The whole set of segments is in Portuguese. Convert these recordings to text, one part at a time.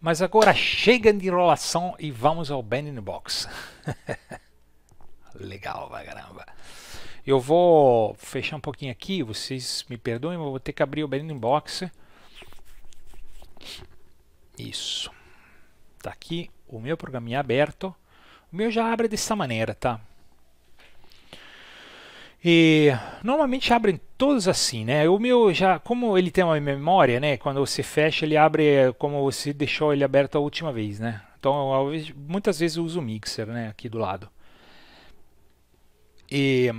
Mas agora chega de enrolação e vamos ao Bending Box. Legal pra caramba. Eu vou fechar um pouquinho aqui, vocês me perdoem, mas vou ter que abrir o Bending Box. Isso. Tá aqui o meu programinha aberto. O meu já abre dessa maneira, tá? E normalmente abrem todos assim, né? O meu já, como ele tem uma memória, né? Quando você fecha, ele abre é, como você deixou ele aberto a última vez, né? Então, eu, muitas vezes eu uso o mixer, né? Aqui do lado. E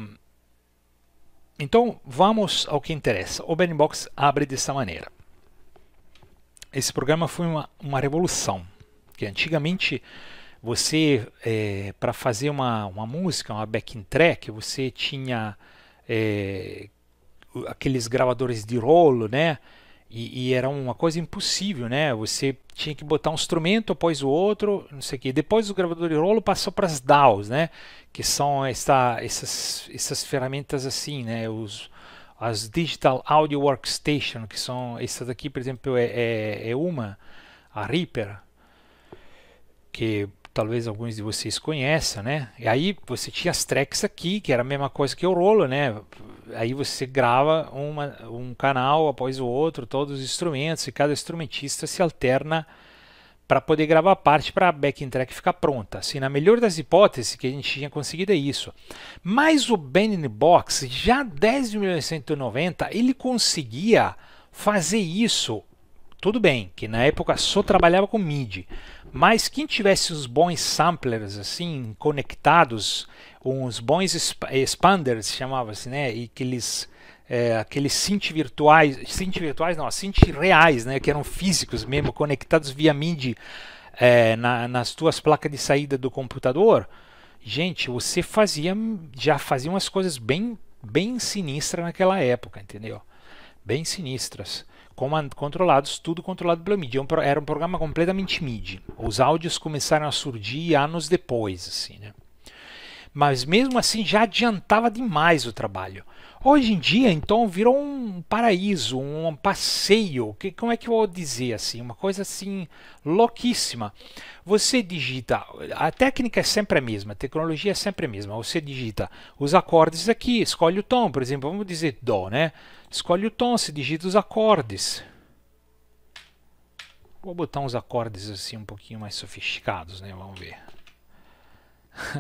então vamos ao que interessa. O Box abre dessa maneira. Esse programa foi uma, uma revolução, que antigamente você, é, para fazer uma, uma música, uma backing track, você tinha é, aqueles gravadores de rolo, né? E, e, era uma coisa impossível, né? Você tinha que botar um instrumento após o outro, não sei o que. Depois o gravador de rolo passou para as DAWs, né? Que são essa, essas, essas ferramentas assim, né? Os, as Digital Audio Workstation, que são essa daqui, por exemplo, é, é, é uma, a Reaper, que talvez alguns de vocês conheçam, né? E aí você tinha as tracks aqui, que era a mesma coisa que o rolo, né? Aí você grava uma, um canal após o outro, todos os instrumentos, e cada instrumentista se alterna para poder gravar a parte para a backing track ficar pronta. Assim, na melhor das hipóteses que a gente tinha conseguido é isso. Mas o Band Box, já desde 1990, ele conseguia fazer isso. Tudo bem, que na época só trabalhava com MIDI, mas quem tivesse os bons samplers assim conectados, uns bons expanders chamava-se, né? E que eles é, aqueles synth virtuais, synth virtuais não, synth reais, né, que eram físicos mesmo, conectados via MIDI é, na, nas tuas placas de saída do computador, gente, você fazia, já fazia umas coisas bem, bem sinistras naquela época, entendeu? Bem sinistras comand, controlados, tudo controlado pela mídia. É era um programa completamente MIDI. Os áudios começaram a surgir anos depois, assim, né? Mas mesmo assim já adiantava demais o trabalho. Hoje em dia, então, virou um paraíso, um passeio. Que, como é que eu vou dizer assim? Uma coisa assim louquíssima. Você digita, a técnica é sempre a mesma, a tecnologia é sempre a mesma. Você digita os acordes aqui, escolhe o tom, por exemplo, vamos dizer Dó, né? Escolhe o tom, se digita os acordes. Vou botar uns acordes assim um pouquinho mais sofisticados, né? Vamos ver.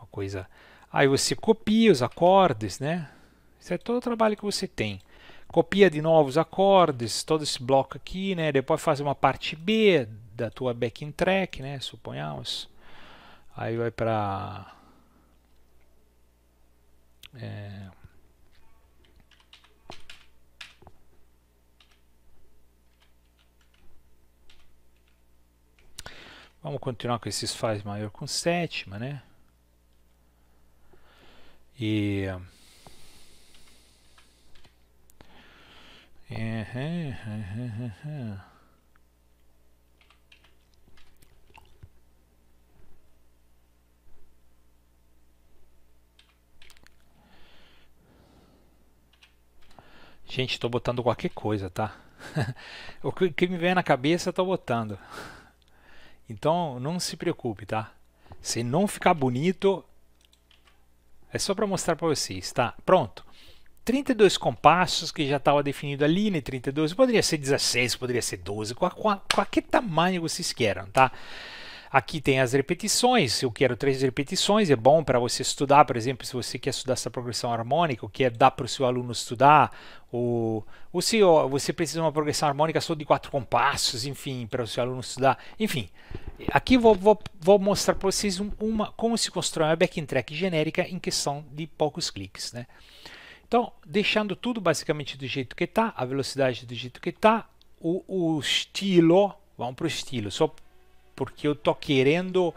Uma coisa. Aí você copia os acordes, né? Isso é todo o trabalho que você tem. Copia de novo os acordes, todo esse bloco aqui, né? Depois faz uma parte B da tua backing track, né? Suponhamos. Aí vai para é... Vamos continuar com esses faz maior com sétima, né? E... Uhum, uhum, uhum. Gente, estou botando qualquer coisa, tá? o que me vem na cabeça, estou botando. Então, não se preocupe, tá? Se não ficar bonito, é só para mostrar para vocês, tá? Pronto. 32 compassos que já estava definido ali, né? 32, poderia ser 16, poderia ser 12, qual, qualquer tamanho vocês queiram, tá? Aqui tem as repetições, eu quero três repetições, é bom para você estudar, por exemplo, se você quer estudar essa progressão harmônica, quer é dar para o seu aluno estudar, ou, ou se você precisa de uma progressão harmônica só de quatro compassos, enfim, para o seu aluno estudar, enfim. Aqui vou, vou, vou mostrar para vocês uma, como se constrói uma backing track genérica em questão de poucos cliques. Né? Então, deixando tudo basicamente do jeito que está, a velocidade do jeito que está, o, o estilo, vamos para o estilo, só porque eu tô querendo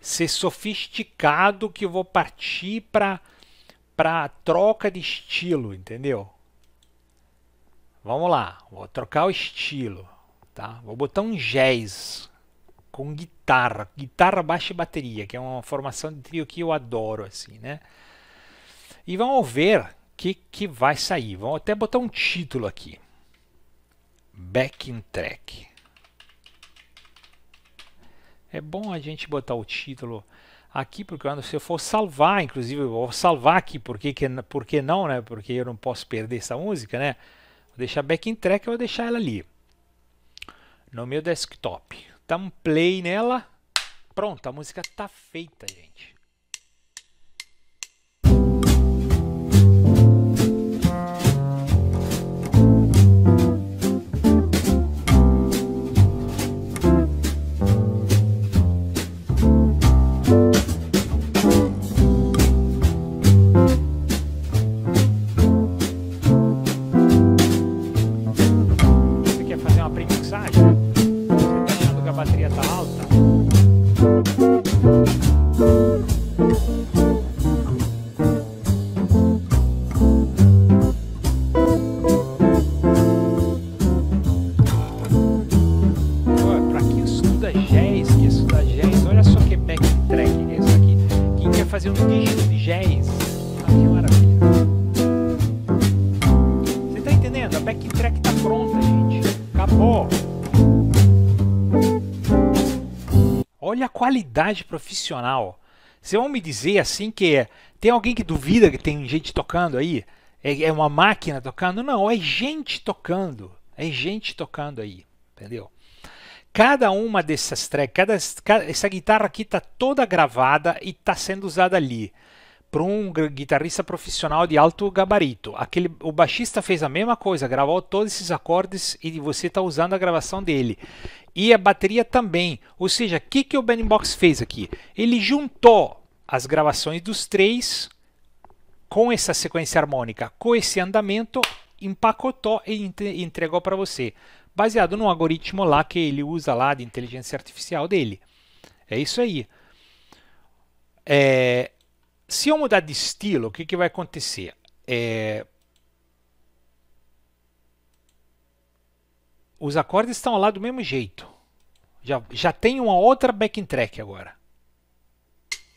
ser sofisticado que eu vou partir para para troca de estilo, entendeu? Vamos lá, vou trocar o estilo, tá? Vou botar um jazz com guitarra, guitarra, baixo e bateria, que é uma formação de trio que eu adoro, assim, né? E vamos ver o que, que vai sair. Vamos até botar um título aqui. Backing Track. É bom a gente botar o título aqui, porque quando se eu for salvar, inclusive, eu vou salvar aqui, porque, que, porque não, né? Porque eu não posso perder essa música, né? Vou deixar back in track, eu vou deixar ela ali. No meu desktop. Dá tá um play nela. Pronto, a música tá feita, gente. qualidade profissional. Vocês vão me dizer assim que é, tem alguém que duvida que tem gente tocando aí? É, é uma máquina tocando? Não, é gente tocando. É gente tocando aí, entendeu? Cada uma dessas tracks, cada, cada, essa guitarra aqui tá toda gravada e tá sendo usada ali para um guitarrista profissional de alto gabarito. Aquele, o baixista fez a mesma coisa, gravou todos esses acordes e você está usando a gravação dele e a bateria também. Ou seja, o que, que o Box fez aqui? Ele juntou as gravações dos três com essa sequência harmônica, com esse andamento, empacotou e entregou para você, baseado no algoritmo lá que ele usa lá de inteligência artificial dele. É isso aí. É, se eu mudar de estilo, o que, que vai acontecer? É, os acordes estão lá do mesmo jeito. Já, já tem uma outra backing track agora.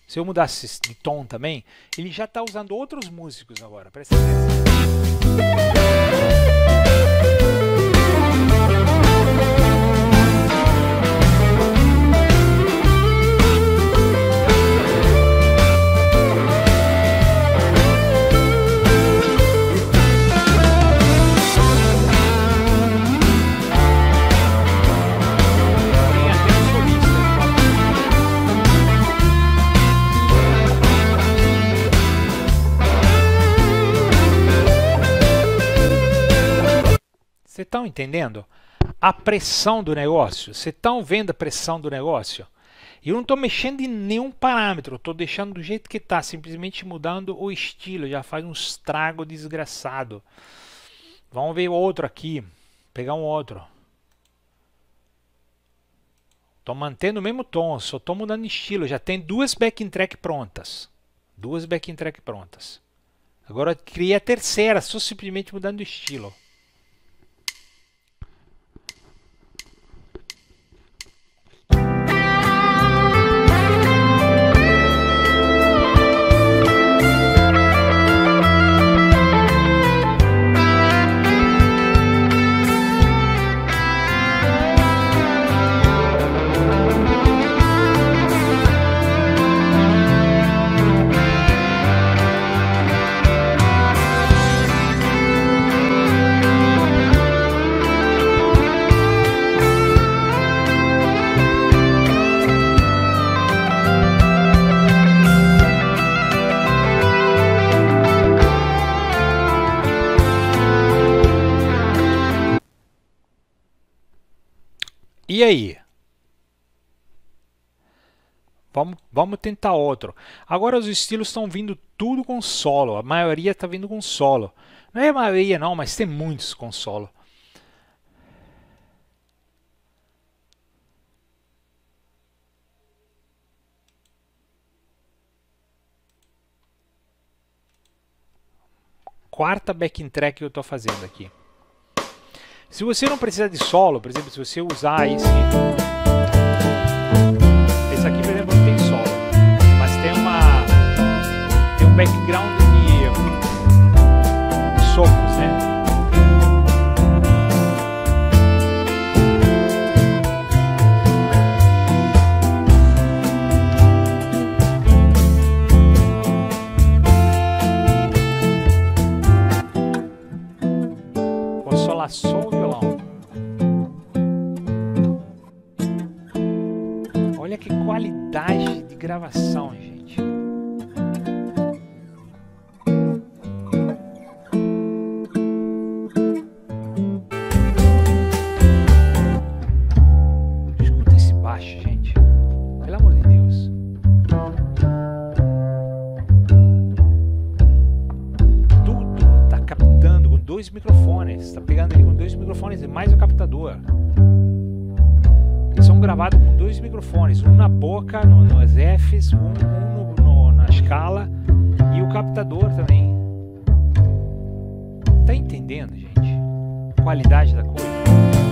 Se eu mudasse de tom também, ele já está usando outros músicos agora. Presta atenção. Vocês estão entendendo? A pressão do negócio. Vocês estão vendo a pressão do negócio? eu não estou mexendo em nenhum parâmetro, estou deixando do jeito que está, simplesmente mudando o estilo, já faz um estrago desgraçado. Vamos ver outro aqui, pegar um outro. Estou mantendo o mesmo tom, só estou mudando de estilo, já tem duas backing track prontas. Duas backing track prontas. Agora criei a terceira, só simplesmente mudando de estilo. E aí? Vamos, vamos tentar outro. Agora os estilos estão vindo tudo com solo. A maioria está vindo com solo. Não é a maioria não, mas tem muitos com solo. quarta backing track que eu estou fazendo aqui. Se você não precisa de solo, por exemplo, se você usar esse... Esse aqui, por exemplo, não tem solo, mas tem uma... tem um background de, de sopros, né? só qualidade de gravação, gente. Escuta esse baixo, gente. Pelo amor de Deus. Tudo tá captando com dois microfones. Tá pegando ele com dois microfones e mais um captador. Eles são gravados com dois microfones, um na boca, no, nos Fs, um, um no, no, na escala e o captador também. Tá entendendo, gente? A qualidade da coisa.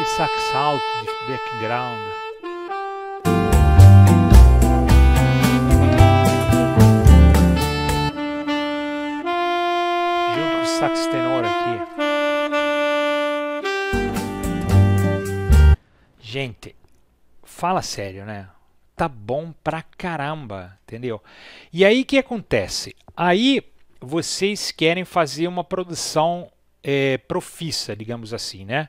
e sax alto de background. Junto com o sax tenor aqui. Gente, fala sério, né? Tá bom pra caramba, entendeu? E aí o que acontece? Aí vocês querem fazer uma produção é, profissa, digamos assim, né?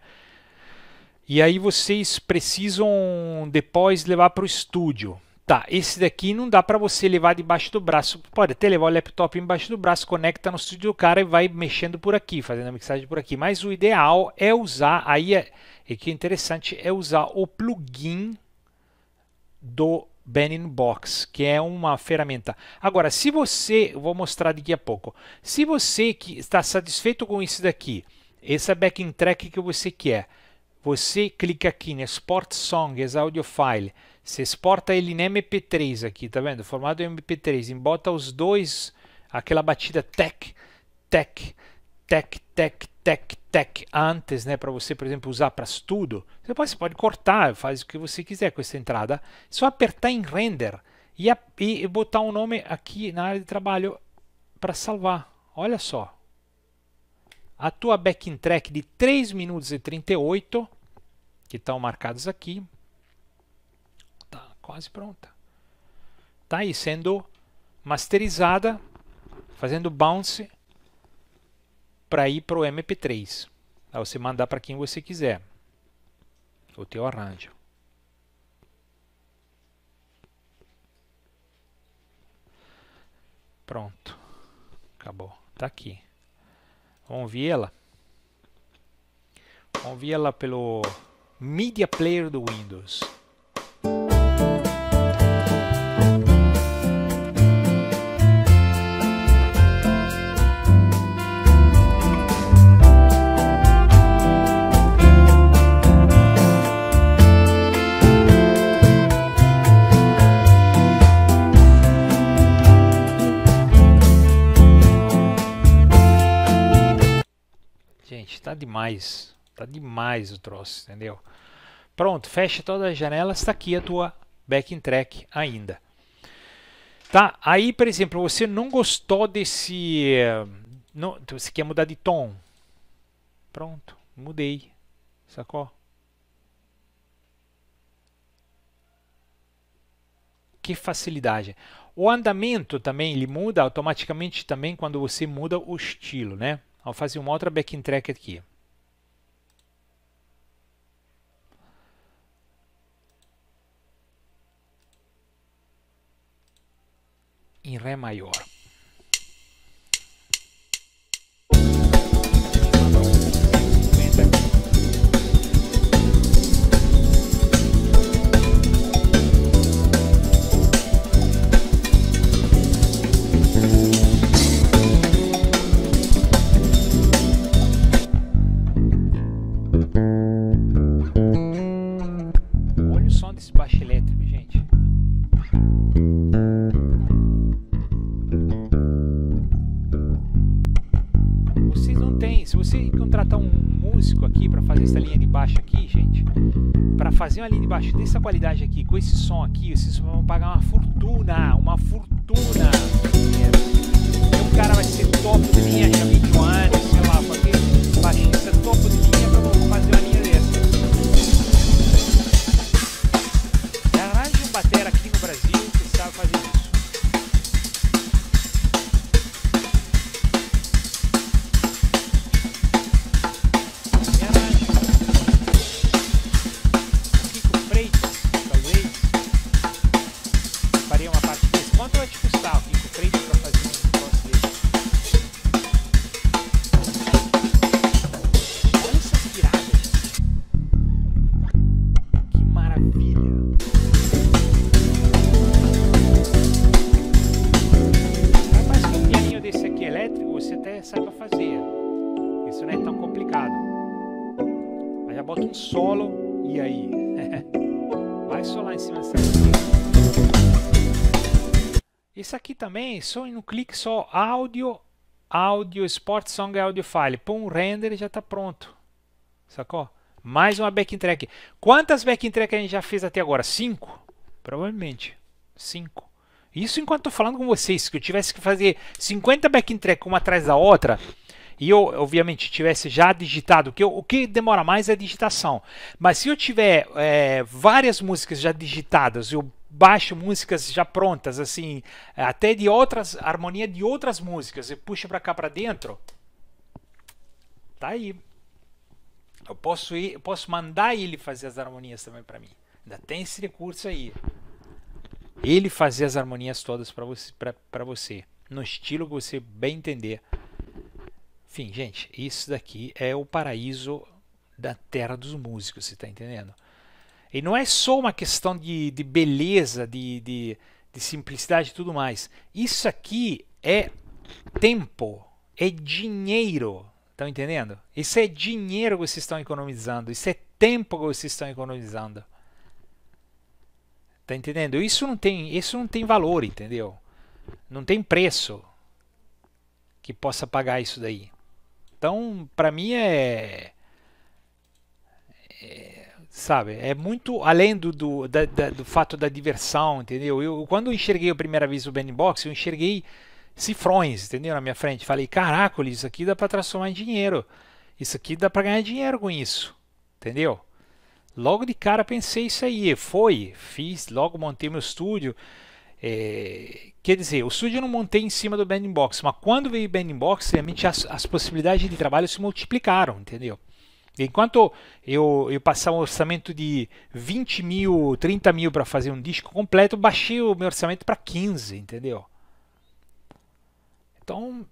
E aí vocês precisam depois levar para o estúdio. Tá, esse daqui não dá para você levar debaixo do braço. Pode até levar o laptop embaixo do braço, conecta no estúdio do cara e vai mexendo por aqui, fazendo a mixagem por aqui. Mas o ideal é usar, aí é, é que é interessante, é usar o plugin do Benin Box, que é uma ferramenta. Agora, se você, vou mostrar daqui a pouco, se você que está satisfeito com isso daqui, essa é backing track que você quer, você clica aqui em Export Song as Audio File. Você exporta ele em MP3 aqui, tá vendo? Formato MP3. Embota os dois, aquela batida tec, tec, tec, tec, tec, tec antes, né? Para você, por exemplo, usar para estudo. Você pode, você pode cortar, faz o que você quiser com essa entrada. Só apertar em Render e, a, e botar um nome aqui na área de trabalho para salvar. Olha só, a tua backing track de 3 minutos e 38, que estão marcados aqui, está quase pronta. Está aí sendo masterizada, fazendo bounce para ir para o MP3. Aí você mandar para quem você quiser. O teu arranjo. Pronto. Acabou. Tá aqui. Vamos Vamos Conviela. ela pelo Media Player do Windows. demais. Tá demais o troço, entendeu? Pronto, fecha todas as janelas, está aqui a tua backing track ainda. Tá? Aí, por exemplo, você não gostou desse... Eh, não, então você quer mudar de tom. Pronto, mudei. Sacou? Que facilidade. O andamento também, ele muda automaticamente também quando você muda o estilo, né? Vou fazer uma outra backing track aqui. y re mayor. você contratar um músico aqui para fazer essa linha de baixo aqui, gente, para fazer uma linha de baixo dessa qualidade aqui, com esse som aqui, vocês vão pagar uma fortuna, uma fortuna. É. Então o cara vai ser top de linha já. também só em um clique só, áudio, áudio, Sport Song Audio File. Põe um render e já está pronto. Sacou? Mais uma backing track. Quantas backing track a gente já fez até agora? Cinco? Provavelmente. Cinco. Isso enquanto estou falando com vocês. Se eu tivesse que fazer 50 backing track uma atrás da outra, e eu, obviamente, tivesse já digitado, que eu, o que demora mais é a digitação. Mas se eu tiver é, várias músicas já digitadas, eu baixo músicas já prontas, assim, até de outras, harmonia de outras músicas, e puxa para cá para dentro. Tá aí. Eu posso ir, eu posso mandar ele fazer as harmonias também para mim. Ainda tem esse recurso aí. Ele fazer as harmonias todas para você, para pra você, no estilo que você bem entender. Enfim, gente, isso daqui é o paraíso da terra dos músicos, você tá entendendo? E não é só uma questão de, de beleza, de, de, de simplicidade e tudo mais. Isso aqui é tempo, é dinheiro. Estão entendendo? Isso é dinheiro que vocês estão economizando, isso é tempo que vocês estão economizando. Tá entendendo? Isso não tem, isso não tem valor, entendeu? Não tem preço que possa pagar isso daí. Então, para mim é sabe? É muito além do, do, da, da, do fato da diversão, entendeu? Eu, quando eu enxerguei a primeira vez o Benny Box, eu enxerguei cifrões, entendeu? Na minha frente. Falei, caracoles, isso aqui dá para transformar em dinheiro. Isso aqui dá para ganhar dinheiro com isso, entendeu? Logo de cara pensei isso aí. Foi, fiz, logo montei meu estúdio. É, quer dizer, o estúdio eu não montei em cima do Banding Box, mas quando veio o Banding Box, realmente as, as possibilidades de trabalho se multiplicaram, entendeu? Enquanto eu, eu passava um orçamento de 20 mil, 30 mil para fazer um disco completo, baixei o meu orçamento para 15, entendeu? Então,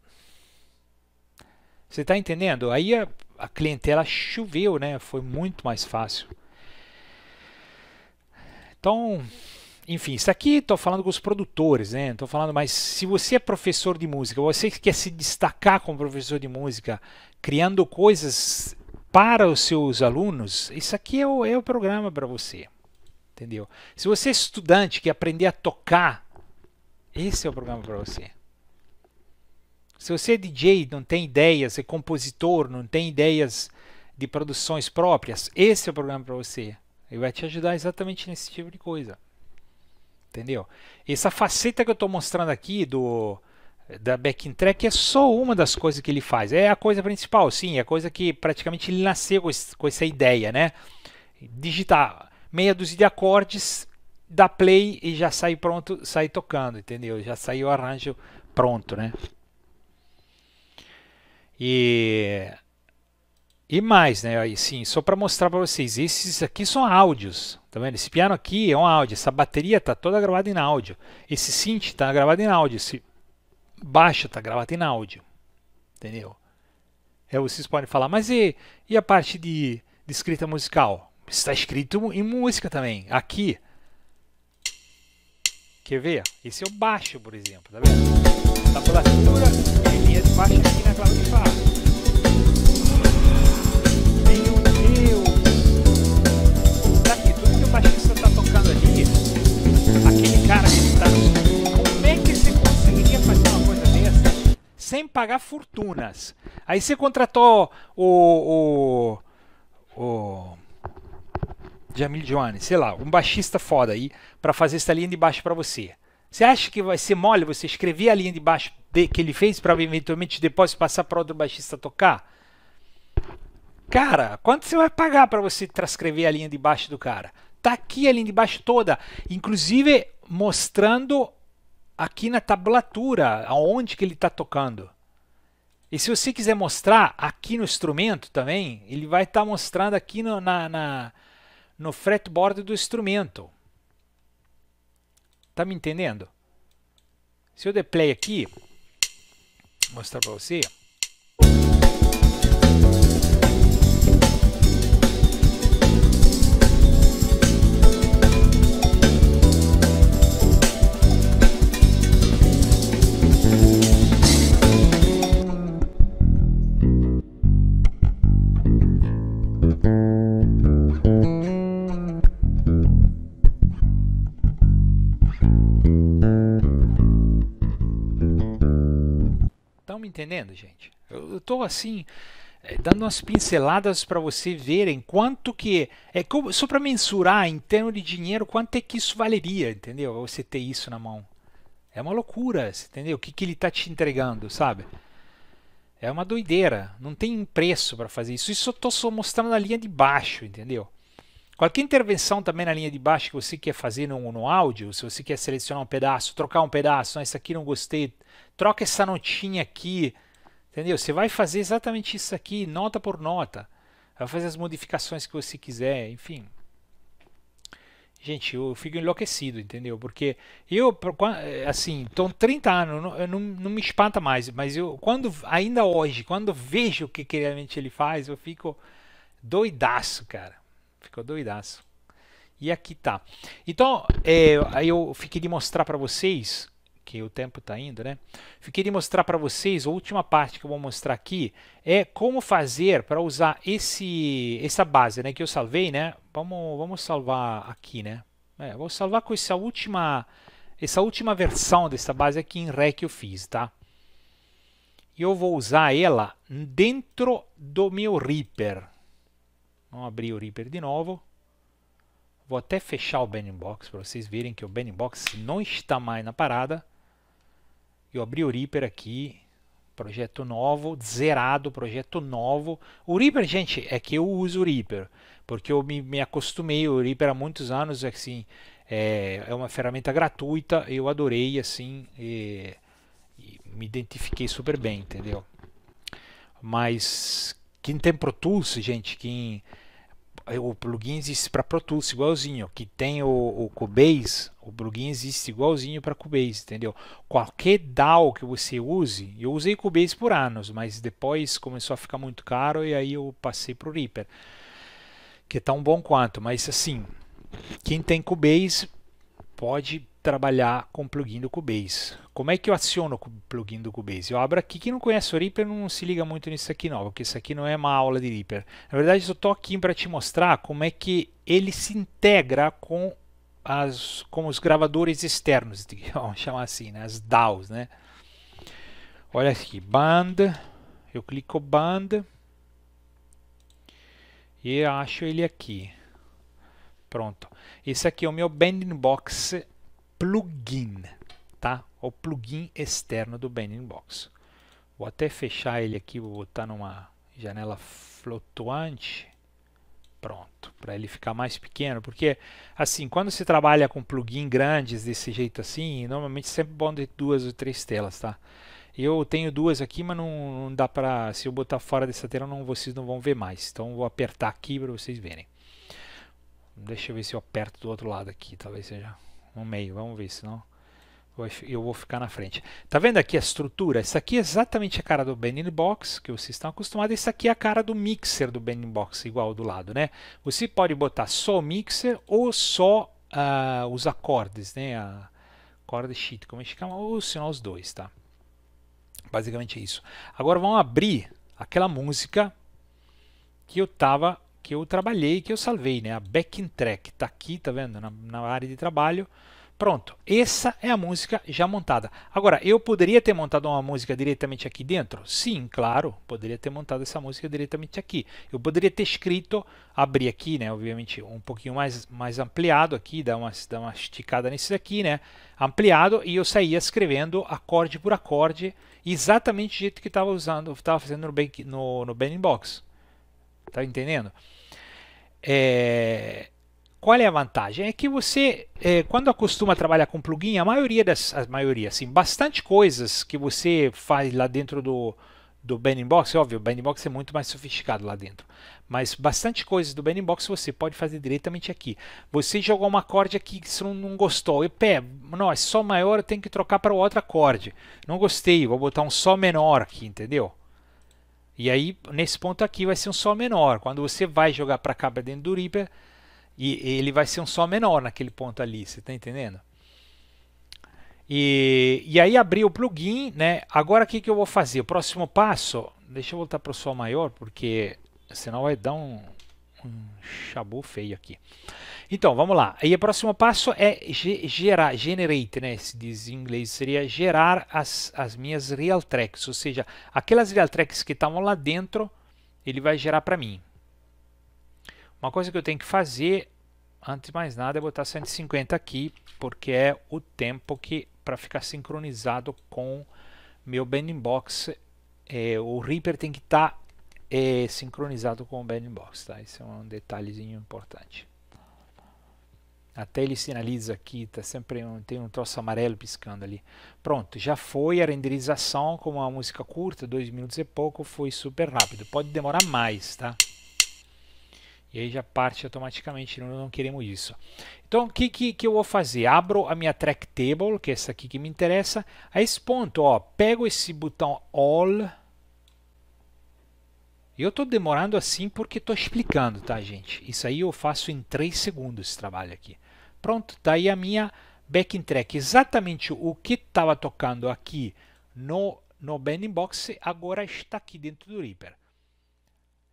você está entendendo? Aí a, a clientela choveu, né? Foi muito mais fácil. Então, enfim, isso aqui estou falando com os produtores, né? Estou falando, mas se você é professor de música, você quer se destacar como professor de música, criando coisas para os seus alunos, isso aqui é o, é o programa para você. Entendeu? Se você é estudante que aprender a tocar, esse é o programa para você. Se você é DJ, não tem ideias, é compositor, não tem ideias de produções próprias, esse é o programa para você. Ele vai te ajudar exatamente nesse tipo de coisa. Entendeu? Essa faceta que eu estou mostrando aqui do da backing track é só uma das coisas que ele faz. É a coisa principal, sim, é a coisa que praticamente ele nasceu com, esse, com essa ideia, né? Digitar meia dúzia de acordes, dá play e já sai pronto, sai tocando, entendeu? Já saiu o arranjo pronto, né? E e mais, né? E sim, só para mostrar para vocês, esses aqui são áudios, tá vendo? Esse piano aqui é um áudio, essa bateria tá toda gravada em áudio, esse synth tá gravado em áudio, esse baixa, está gravado em áudio. Entendeu? É, vocês podem falar, mas e, e a parte de, de escrita musical? Está escrito em música também, aqui. Quer ver? Esse é o baixo, por exemplo. Tá vendo? Tabulatura tá assim, é linha de baixo aqui na clave de Fá. Meu Deus! Tá aqui, tudo que o baixista tá tocando ali, aquele cara que sem pagar fortunas. Aí você contratou o, o, o Jamil Jones, sei lá, um baixista foda aí para fazer essa linha de baixo para você. Você acha que vai ser mole você escrever a linha de baixo de, que ele fez para eventualmente depois passar para outro baixista tocar? Cara, quanto você vai pagar para você transcrever a linha de baixo do cara? Tá aqui a linha de baixo toda, inclusive mostrando aqui na tablatura, aonde que ele está tocando. E se você quiser mostrar aqui no instrumento também, ele vai estar tá mostrando aqui no, na, na, no fretboard do instrumento. Tá me entendendo? Se eu der play aqui, mostrar para você. estou assim eh, dando umas pinceladas para você verem quanto que é, é só para mensurar em termos de dinheiro quanto é que isso valeria, entendeu? Você ter isso na mão é uma loucura, entendeu? O que, que ele está te entregando, sabe? É uma doideira, não tem preço para fazer isso. Isso eu estou só mostrando na linha de baixo, entendeu? Qualquer intervenção também na linha de baixo que você quer fazer no, no áudio, se você quer selecionar um pedaço, trocar um pedaço, ah, essa aqui não gostei, troca essa notinha aqui, Entendeu? Você vai fazer exatamente isso aqui, nota por nota. Vai fazer as modificações que você quiser, enfim. Gente, eu fico enlouquecido, entendeu? Porque eu, eh, assim, estou 30 anos, não, não me espanta mais, mas eu, quando, ainda hoje, quando vejo o que realmente ele faz, eu fico doidaço, cara. Ficou doidaço. E aqui tá. Então, é, eu fiquei de mostrar para vocês porque o tempo está indo, né? Eu queria mostrar para vocês, a última parte que eu vou mostrar aqui é como fazer para usar esse, essa base né, que eu salvei, né? Vamos, vamos salvar aqui, né? É, vou salvar com essa última, essa última versão dessa base aqui em Rec que eu fiz, tá? E eu vou usar ela dentro do meu Reaper. Vamos abrir o Reaper de novo. Vou até fechar o Banding para vocês verem que o Banding não está mais na parada. Eu abri o Reaper aqui, projeto novo, zerado, projeto novo. O Reaper, gente, é que eu uso o Reaper, porque eu me, me acostumei ao Reaper há muitos anos, assim, é, é, uma ferramenta gratuita, eu adorei, assim, e, e me identifiquei super bem, entendeu? Mas quem tem Pro Tools, gente, quem o plugins para Pro Tools igualzinho, que tem o, o Cubase, o plugin existe igualzinho para Cubase, entendeu? Qualquer DAO que você use, eu usei Cubase por anos, mas depois começou a ficar muito caro e aí eu passei para o Reaper, que é tá tão bom quanto, mas assim, quem tem Cubase pode trabalhar com o plugin do Cubase. Como é que eu aciono o plugin do Cubase? Eu abro aqui, quem não conhece o Reaper não se liga muito nisso aqui não, porque isso aqui não é uma aula de Reaper. Na verdade, eu estou aqui para te mostrar como é que ele se integra com as, com os gravadores externos, vamos chamar assim, né? as DAWs. Né? Olha aqui, band, eu clico band e acho ele aqui. Pronto. Esse aqui é o meu Bending Box plugin, tá? O plugin externo do Bending Box. Vou até fechar ele aqui, vou botar numa janela flutuante. Pronto, para ele ficar mais pequeno, porque assim, quando se trabalha com plugin grandes desse jeito assim, normalmente sempre bom de duas ou três telas, tá? Eu tenho duas aqui, mas não, não dá para, se eu botar fora dessa tela, não, vocês não vão ver mais. Então vou apertar aqui para vocês verem. Deixa eu ver se eu aperto do outro lado aqui, talvez seja no meio, vamos ver, se não eu vou ficar na frente. Tá vendo aqui a estrutura? Isso aqui é exatamente a cara do Benin Box, que vocês estão acostumados. Isso aqui é a cara do mixer do Benin Box, igual do lado, né? Você pode botar só o mixer ou só uh, os acordes, né? A corda sheet, como a gente chama, ou se não os dois, tá? Basicamente é isso. Agora vamos abrir aquela música que eu tava que eu trabalhei, que eu salvei, né? A backing track tá aqui, tá vendo? Na, na área de trabalho Pronto, essa é a música já montada. Agora, eu poderia ter montado uma música diretamente aqui dentro? Sim, claro, poderia ter montado essa música diretamente aqui. Eu poderia ter escrito, abrir aqui, né, obviamente um pouquinho mais, mais ampliado aqui, dar uma, dar uma esticada nesse daqui, né, ampliado, e eu saía escrevendo acorde por acorde, exatamente do jeito que estava usando, estava fazendo no, bank, no, bending Box. Tá entendendo? É... Qual é a vantagem? É que você, é, quando acostuma a trabalhar com plugin, a maioria das, a maioria, assim, bastante coisas que você faz lá dentro do, do box, é óbvio, o box é muito mais sofisticado lá dentro, mas bastante coisas do box você pode fazer diretamente aqui. Você jogou uma acorde aqui que você não gostou, e pé, não, é só maior, eu tenho que trocar para outro acorde. Não gostei, vou botar um só menor aqui, entendeu? E aí, nesse ponto aqui vai ser um só menor. Quando você vai jogar para cá para dentro do Reaper, e ele vai ser um Sol menor naquele ponto ali, você está entendendo? E, e aí abri o plugin, né? Agora o que, que eu vou fazer? O próximo passo, deixa eu voltar para o Sol maior, porque senão vai dar um, um chabu feio aqui. Então, vamos lá. E o próximo passo é gerar, generate, né? Se diz em inglês, seria gerar as, as minhas real tracks, ou seja, aquelas real tracks que estavam lá dentro, ele vai gerar para mim. Uma coisa que eu tenho que fazer, antes de mais nada, é botar 150 aqui, porque é o tempo que para ficar sincronizado com meu Bending Box. É, o Reaper tem que estar tá, é, sincronizado com o Bending Box, tá? Esse é um detalhezinho importante. Até ele sinaliza aqui, tá sempre um, tem um troço amarelo piscando ali. Pronto, já foi a renderização com é uma música curta, dois minutos e pouco, foi super rápido. Pode demorar mais, tá? E aí já parte automaticamente, nós não queremos isso. Então o que, que, que eu vou fazer? Abro a minha track table, que é essa aqui que me interessa. A esse ponto, ó, pego esse botão All. Eu estou demorando assim porque estou explicando, tá gente? Isso aí eu faço em 3 segundos esse trabalho aqui. Pronto, tá aí a minha backing track. Exatamente o que estava tocando aqui no, no Banding Box agora está aqui dentro do Reaper.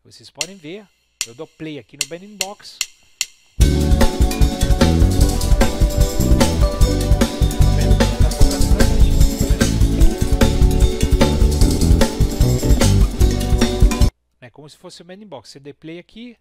Vocês podem ver eu dou play aqui no Bending Box. É como se fosse o Bending Box. Você dê play aqui,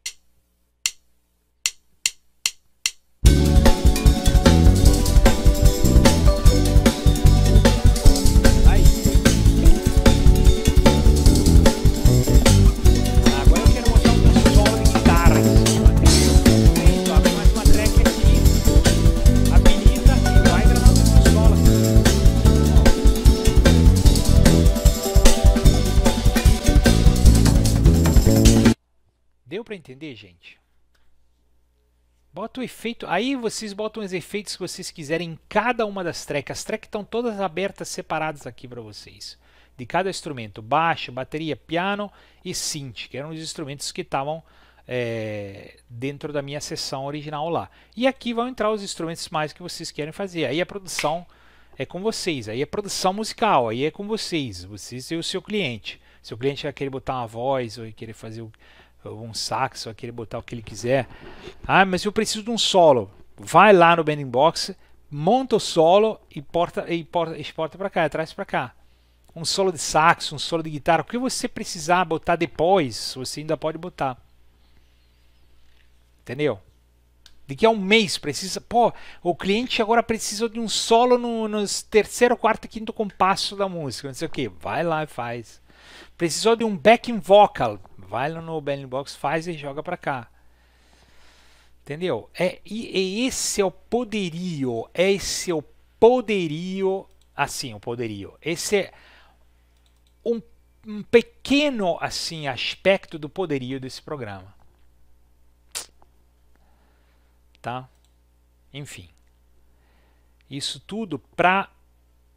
entender, gente? Bota o efeito. Aí vocês botam os efeitos que vocês quiserem em cada uma das tracks. As tracks estão todas abertas, separadas aqui para vocês. De cada instrumento: baixo, bateria, piano e synth, que eram os instrumentos que estavam é, dentro da minha sessão original lá. E aqui vão entrar os instrumentos mais que vocês querem fazer. Aí a produção é com vocês. Aí a produção musical. Aí é com vocês. Vocês e o seu cliente. seu cliente vai querer botar uma voz ou querer fazer o um saxo aquele botar o que ele quiser. Ah, mas eu preciso de um solo. Vai lá no Bending Box, monta o solo e, porta, e porta, exporta para cá, traz para cá. Um solo de saxo um solo de guitarra, o que você precisar botar depois, você ainda pode botar. Entendeu? Daqui a um mês precisa. Pô, o cliente agora precisa de um solo no, nos terceiro, quarto e quinto compasso da música. Não sei o que. Vai lá e faz. Precisou de um backing vocal Vai lá no Belly Box, faz e joga para cá. Entendeu? É, e, e esse é o poderio, é esse é o poderio, assim, o poderio. Esse é um, um pequeno, assim, aspecto do poderio desse programa. Tá? Enfim. Isso tudo para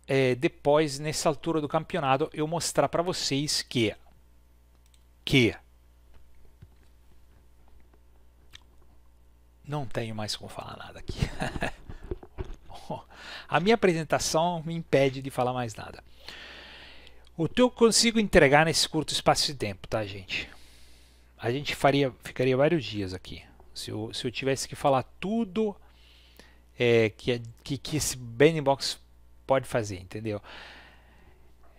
é, eh, depois, nessa altura do campeonato, eu mostrar para vocês que que não tenho mais como falar nada aqui. A minha apresentação me impede de falar mais nada. O que eu consigo entregar nesse curto espaço de tempo, tá, gente? A gente faria, ficaria vários dias aqui. Se eu, se eu tivesse que falar tudo é, que, que, que esse Benny Box pode fazer, entendeu?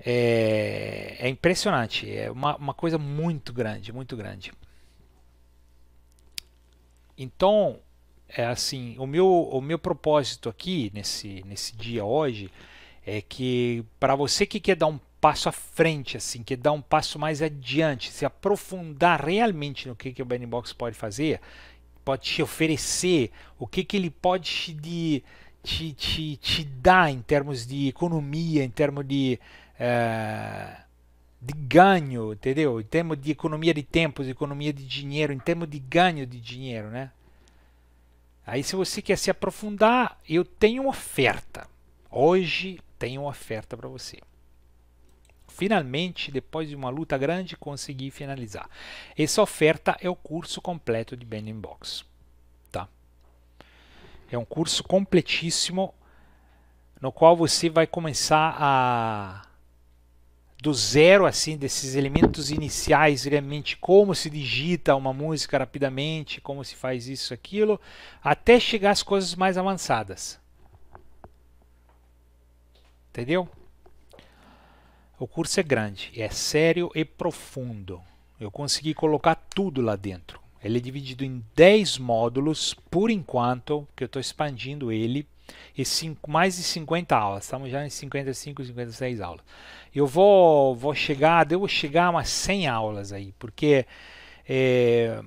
É, é impressionante, é uma, uma coisa muito grande, muito grande. Então, é assim, o meu, o meu propósito aqui nesse, nesse dia hoje é que para você que quer dar um passo à frente, assim, quer dar um passo mais adiante, se aprofundar realmente no que, que o Benny Box pode fazer, pode te oferecer, o que, que ele pode te, te, te, te dar em termos de economia, em termos de eh, de ganho, entendeu? Em termos de economia de tempos, economia de dinheiro, em termos de ganho de dinheiro, né? Aí se você quer se aprofundar, eu tenho uma oferta. Hoje tenho uma oferta para você. Finalmente, depois de uma luta grande, consegui finalizar. Essa oferta é o curso completo de Bending Box. Tá? É um curso completíssimo no qual você vai começar a do zero assim desses elementos iniciais realmente como se digita uma música rapidamente como se faz isso aquilo até chegar às coisas mais avançadas entendeu o curso é grande é sério e profundo eu consegui colocar tudo lá dentro ele é dividido em 10 módulos por enquanto que eu estou expandindo ele e cinco, mais de 50 aulas. Estamos já em 55, 56 aulas. Eu vou, vou chegar, devo chegar a umas 100 aulas aí, porque é,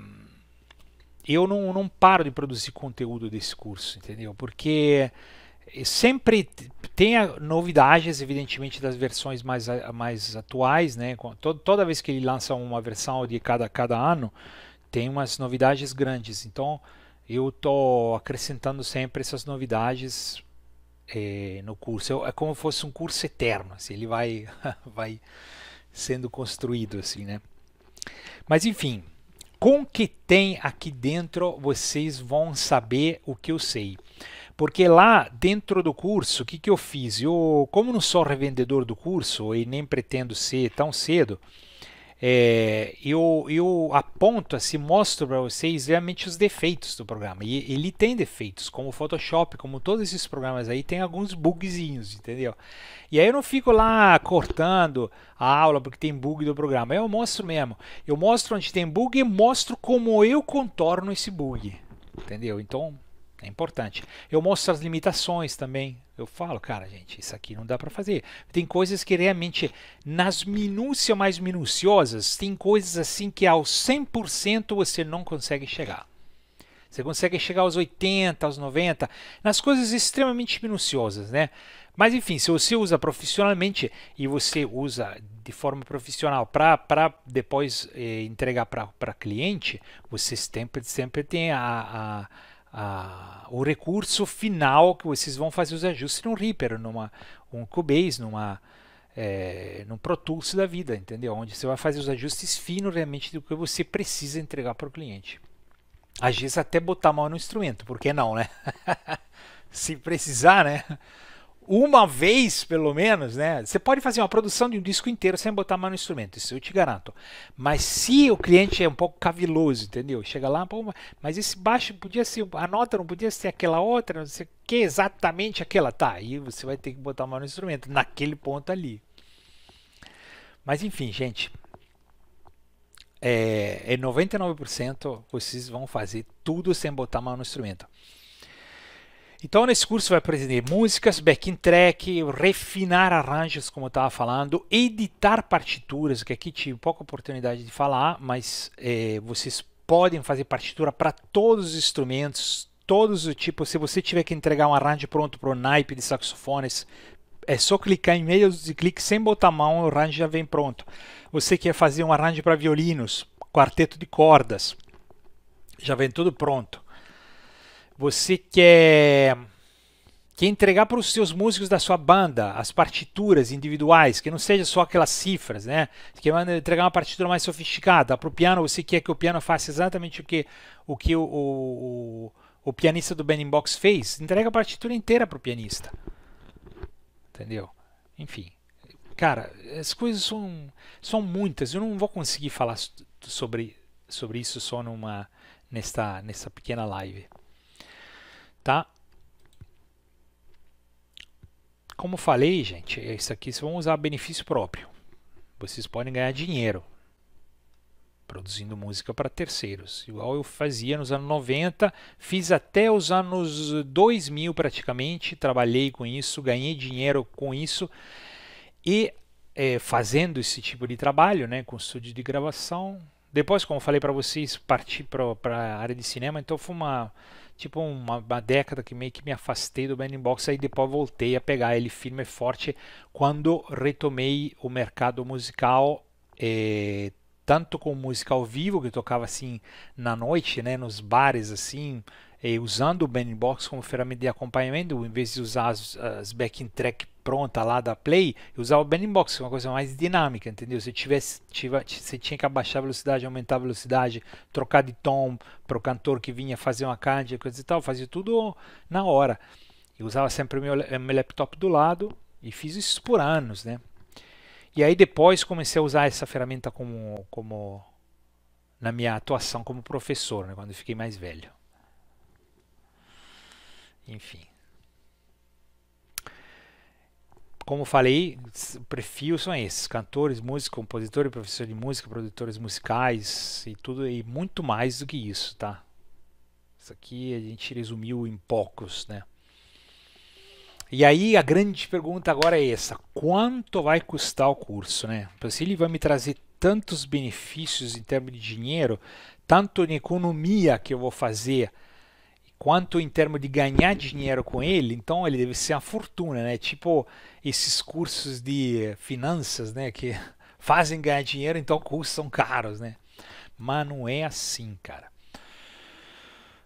eu não, não paro de produzir conteúdo desse curso, entendeu? Porque eh, sempre tem novidades, evidentemente, das versões mais, mais atuais, né? Toda, toda vez que ele lança uma versão de cada, cada ano, tem umas novidades grandes. Então, eu estou acrescentando sempre essas novidades é, no curso. Eu, é como se fosse um curso eterno, assim, ele vai, vai sendo construído assim, né? Mas enfim, com o que tem aqui dentro vocês vão saber o que eu sei. Porque lá dentro do curso, o que, que eu fiz? Eu, como não sou revendedor do curso e nem pretendo ser tão cedo, é, eu, eu aponto, assim, mostro para vocês realmente os defeitos do programa. E ele tem defeitos, como o Photoshop, como todos esses programas aí, tem alguns bugzinhos, entendeu? E aí eu não fico lá cortando a aula porque tem bug do programa. Eu mostro mesmo. Eu mostro onde tem bug e mostro como eu contorno esse bug, entendeu? Então é importante. Eu mostro as limitações também. Eu falo, cara, gente, isso aqui não dá para fazer. Tem coisas que realmente, nas minúcias mais minuciosas, tem coisas assim que ao 100% você não consegue chegar. Você consegue chegar aos 80, aos 90, nas coisas extremamente minuciosas, né? Mas enfim, se você usa profissionalmente e você usa de forma profissional para depois eh, entregar para cliente, você sempre, sempre tem a, a a, o recurso final que vocês vão fazer os ajustes num Reaper, numa um Cubase, numa é, num Pro Tools da vida, entendeu? Onde você vai fazer os ajustes finos realmente do que você precisa entregar para o cliente. Às vezes até botar a mão no instrumento, por que não, né? Se precisar, né? uma vez, pelo menos, né? Você pode fazer uma produção de um disco inteiro sem botar a mão no instrumento, isso eu te garanto. Mas se o cliente é um pouco caviloso, entendeu? Chega lá, pô, mas esse baixo podia ser, a nota não podia ser aquela outra, não sei o que, exatamente aquela. Tá, aí você vai ter que botar a mão no instrumento, naquele ponto ali. Mas enfim, gente. É, é 99% vocês vão fazer tudo sem botar a mão no instrumento. Então, nesse curso vai aprender músicas, backing track, refinar arranjos, como eu estava falando, editar partituras, que aqui tive pouca oportunidade de falar, mas é, vocês podem fazer partitura para todos os instrumentos, todos os tipos. Se você tiver que entregar um arranjo pronto para o naipe de saxofones, é só clicar em meio de clique sem botar a mão, o arranjo já vem pronto. Você quer fazer um arranjo para violinos, quarteto de cordas, já vem tudo pronto. Você quer quer entregar para os seus músicos da sua banda as partituras individuais, que não seja só aquelas cifras, né? Você quer entregar uma partitura mais sofisticada. Para o piano, você quer que o piano faça exatamente o que o, que o, o, o pianista do Band Box fez. Entrega a partitura inteira para o pianista. Entendeu? Enfim. Cara, as coisas são, são muitas. Eu não vou conseguir falar sobre, sobre isso só numa, nesta, nessa pequena live tá? Como falei, gente, isso aqui vocês vão usar benefício próprio. Vocês podem ganhar dinheiro produzindo música para terceiros, igual eu fazia nos anos 90, fiz até os anos 2000 praticamente, trabalhei com isso, ganhei dinheiro com isso e é, fazendo esse tipo de trabalho, né, com estúdio de gravação. Depois, como falei para vocês, parti para a área de cinema, então foi uma tipo uma, uma, década que meio que me afastei do bending Box, aí depois voltei a pegar ele firme e forte quando retomei o mercado musical. Eh, tanto com música ao vivo que tocava assim na noite, né, nos bares assim, eh, usando o bending Box como ferramenta de acompanhamento, em vez de usar as, as backing track pronta lá da Play, eu usava o Bandbox, que é uma coisa mais dinâmica, entendeu? Você, tivesse, tivesse você tinha que abaixar a velocidade, aumentar a velocidade, trocar de tom para o cantor que vinha fazer uma cante, coisa e tal, fazia tudo na hora. Eu usava sempre o meu, meu laptop do lado e fiz isso por anos, né? E aí depois comecei a usar essa ferramenta como, como na minha atuação como professor, né? quando eu fiquei mais velho. Enfim. como falei, o perfil são esses: cantores, músicos, compositores, professores de música, produtores musicais e tudo e muito mais do que isso, tá? Isso aqui a gente resumiu em poucos, né? E aí a grande pergunta agora é essa: quanto vai custar o curso, né? Se ele vai me trazer tantos benefícios em termos de dinheiro, tanto na economia que eu vou fazer quanto em termos de ganhar dinheiro com ele, então ele deve ser uma fortuna, né? Tipo esses cursos de finanças, né? Que fazem ganhar dinheiro, então custam caros, né? Mas não é assim, cara.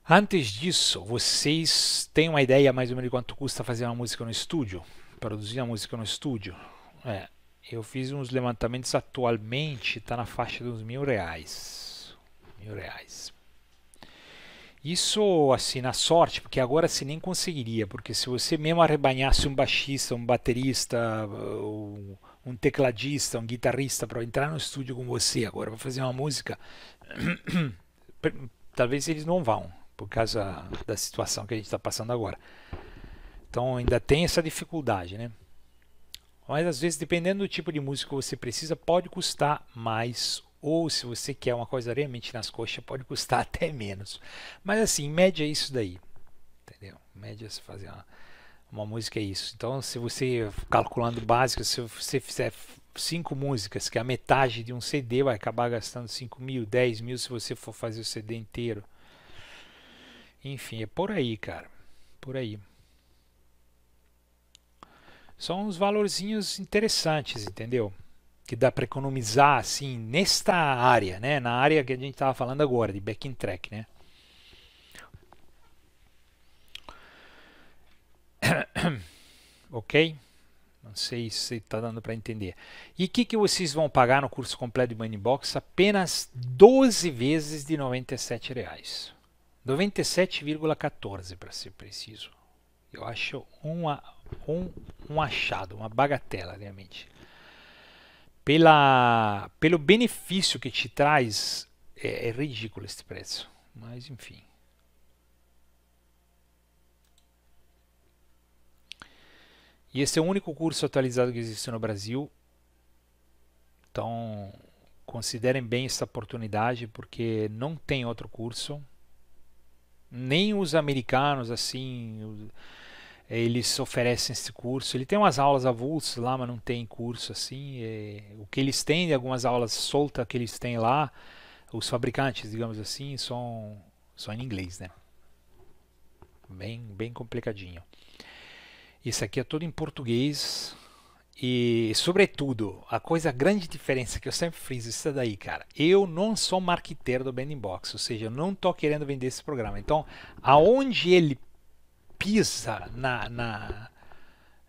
Antes disso, vocês têm uma ideia mais ou menos de quanto custa fazer uma música no estúdio? Produzir uma música no estúdio? É, eu fiz uns levantamentos atualmente, está na faixa dos mil reais. Mil reais isso, assim, na sorte, porque agora se nem conseguiria, porque se você mesmo arrebanhasse um baixista, um baterista, um tecladista, um guitarrista para entrar no estúdio com você agora para fazer uma música, talvez eles não vão, por causa da situação que a gente está passando agora. Então ainda tem essa dificuldade, né? Mas às vezes, dependendo do tipo de música que você precisa, pode custar mais ou se você quer uma coisa realmente nas coxas, pode custar até menos. Mas assim, em média é isso daí. Entendeu? Em média se fazer uma, uma música é isso. Então, se você calculando básico, se você fizer cinco músicas, que é a metade de um CD, vai acabar gastando 5 mil, 10 mil se você for fazer o CD inteiro. Enfim, é por aí, cara. Por aí. São uns valorzinhos interessantes, entendeu? que dá para economizar assim nesta área, né? Na área que a gente estava falando agora de back in track, né? ok? Não sei se está dando para entender. E o que, que vocês vão pagar no curso completo de Money Box? Apenas 12 vezes de R$ 97,00. 97,14 para ser preciso. Eu acho uma, um, um achado, uma bagatela realmente pela, pelo benefício que te traz, é, é ridículo esse preço. Mas enfim. E esse é o único curso atualizado que existe no Brasil. Então, considerem bem essa oportunidade, porque não tem outro curso. Nem os americanos, assim eles oferecem esse curso. Ele tem umas aulas avulsas lá, mas não tem curso assim. É, o que eles têm, algumas aulas soltas que eles têm lá, os fabricantes, digamos assim, são, são em inglês, né? Bem, bem complicadinho. Isso aqui é todo em português. E, sobretudo, a coisa a grande diferença que eu sempre fiz, isso é daí, cara. Eu não sou marqueteiro do Bending Box, ou seja, eu não estou querendo vender esse programa. Então, aonde ele pisa na, na,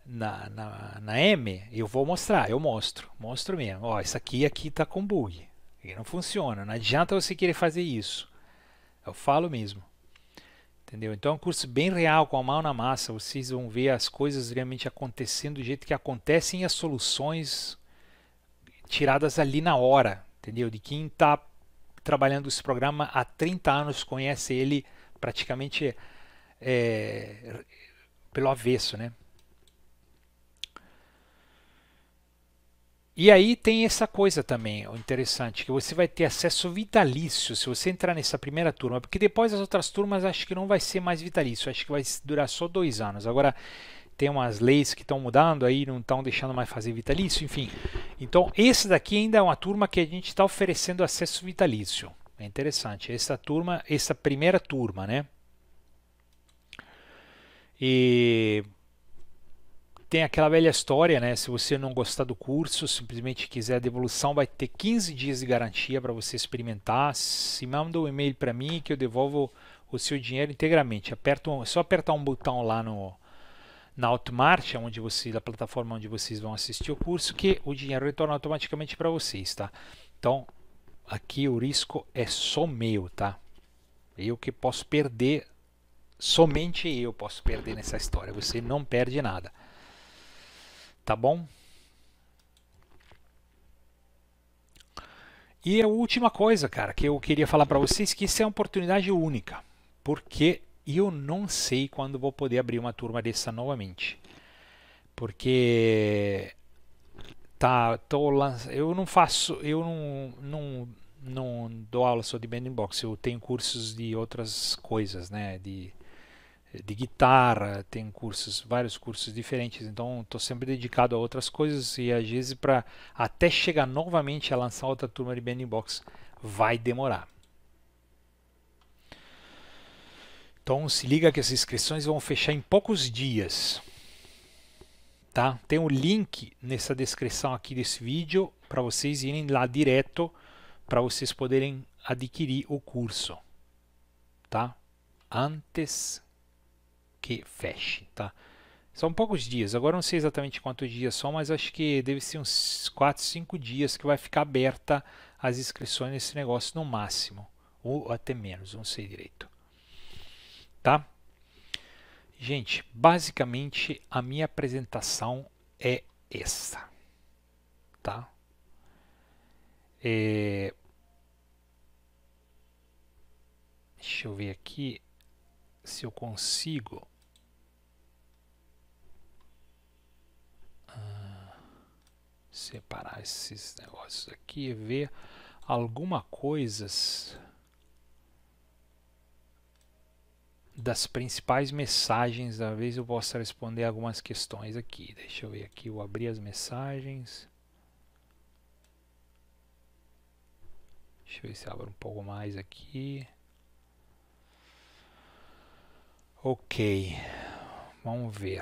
na, na, na M, eu vou mostrar, eu mostro, mostro mesmo. Ó, isso aqui aqui tá com bug. E não funciona, não adianta você querer fazer isso. Eu falo mesmo. Entendeu? Então é um curso bem real, com a mão na massa. Vocês vão ver as coisas realmente acontecendo do jeito que acontecem e as soluções tiradas ali na hora. Entendeu? De quem está trabalhando esse programa há 30 anos, conhece ele praticamente é, pelo avesso, né? E aí tem essa coisa também interessante, que você vai ter acesso vitalício se você entrar nessa primeira turma, porque depois as outras turmas acho que não vai ser mais vitalício, acho que vai durar só dois anos. Agora tem umas leis que estão mudando aí, não estão deixando mais fazer vitalício, enfim. Então esse daqui ainda é uma turma que a gente está oferecendo acesso vitalício. É interessante, essa turma, essa primeira turma, né? E tem aquela velha história, né? Se você não gostar do curso, simplesmente quiser a devolução, vai ter 15 dias de garantia para você experimentar. Se manda um e-mail para mim que eu devolvo o seu dinheiro integralmente. Aperta um, é só apertar um botão lá no na Outmart, é onde você, da plataforma onde vocês vão assistir o curso, que o dinheiro retorna automaticamente para vocês, tá? Então, aqui o risco é só meu, tá? Eu que posso perder Somente eu posso perder nessa história. Você não perde nada. Tá bom? E a última coisa, cara, que eu queria falar para vocês que isso é uma oportunidade única, porque eu não sei quando vou poder abrir uma turma dessa novamente. Porque tá, tô eu não faço, eu não, não não dou aula só de bending box, eu tenho cursos de outras coisas, né, de de guitarra, tem cursos, vários cursos diferentes, então estou sempre dedicado a outras coisas e às vezes para até chegar novamente a lançar outra turma de Band Box vai demorar. Então se liga que as inscrições vão fechar em poucos dias. Tá? Tem um link nessa descrição aqui desse vídeo para vocês irem lá direto para vocês poderem adquirir o curso, tá? Antes que feche, tá? São poucos dias, agora não sei exatamente quantos dias são, mas acho que deve ser uns 4, 5 dias que vai ficar aberta as inscrições nesse negócio no máximo, ou até menos, não sei direito. Tá? Gente, basicamente a minha apresentação é essa, tá? É... Deixa eu ver aqui se eu consigo separar esses negócios aqui e ver alguma coisas das principais mensagens, talvez eu possa responder algumas questões aqui. Deixa eu ver aqui, eu abri as mensagens. Deixa eu ver se um pouco mais aqui. Ok, vamos ver.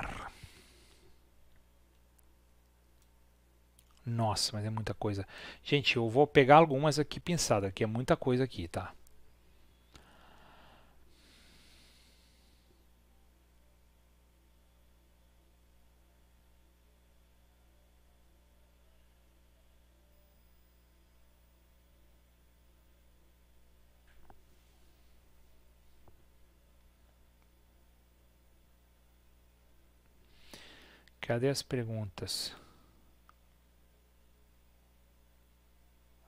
Nossa, mas é muita coisa. Gente, eu vou pegar algumas aqui pensadas, que é muita coisa aqui, tá? Cadê as perguntas?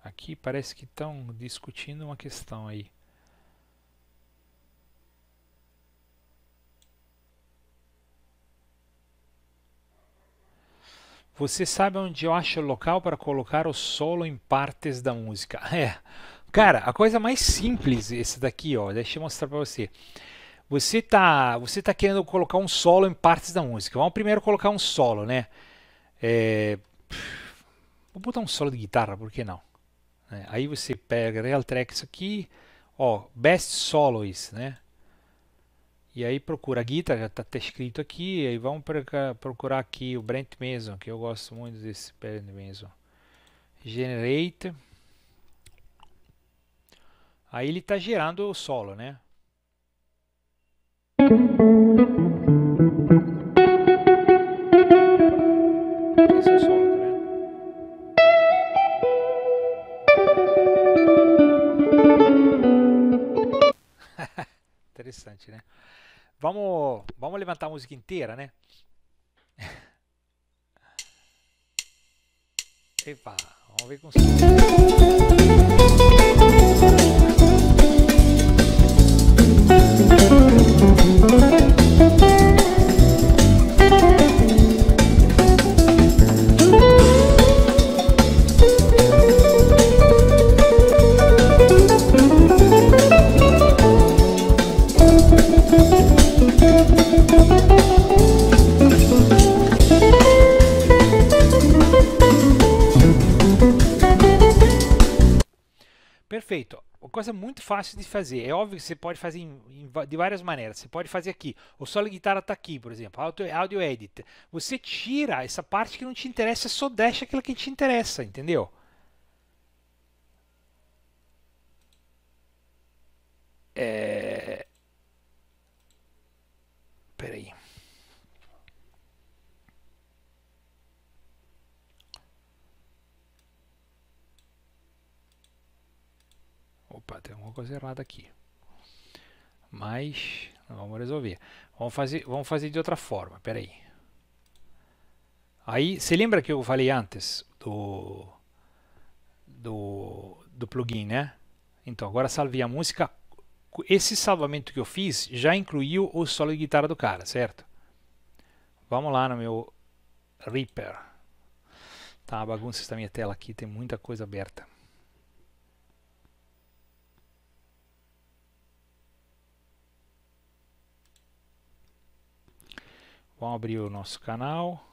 Aqui parece que estão discutindo uma questão aí. Você sabe onde eu acho o local para colocar o solo em partes da música? É. Cara, a coisa mais simples esse daqui, ó. Deixa eu mostrar para você. Você tá, você tá querendo colocar um solo em partes da música. Vamos primeiro colocar um solo, né? É... Vou botar um solo de guitarra, por que não? Né? Aí você pega Realtracks aqui, ó, Best Solos, né? E aí procura a guitarra, já está tá escrito aqui, aí vamos procurar aqui o Brent Mason, que eu gosto muito desse Brent Mason. Generate. Aí ele está gerando o solo, né? interessante, né? Vamos, vamos levantar a música inteira, né? Epa, vamos ver com perfeito. Uma coisa muito fácil de fazer. É óbvio que você pode fazer em, em, de várias maneiras. Você pode fazer aqui. O solo guitarra está aqui, por exemplo. Audio, audio edit. Você tira essa parte que não te interessa, só deixa aquilo que te interessa, entendeu? É... Peraí. opa, tem alguma coisa errada aqui. Mas vamos resolver. Vamos fazer, vamos fazer de outra forma. Peraí. aí. Aí, você lembra que eu falei antes do do, do plugin, né? Então, agora salvei a música. Esse salvamento que eu fiz já incluiu o solo de guitarra do cara, certo? Vamos lá no meu Reaper. Tá, uma bagunça esta minha tela aqui, tem muita coisa aberta. Vamos abrir o nosso canal.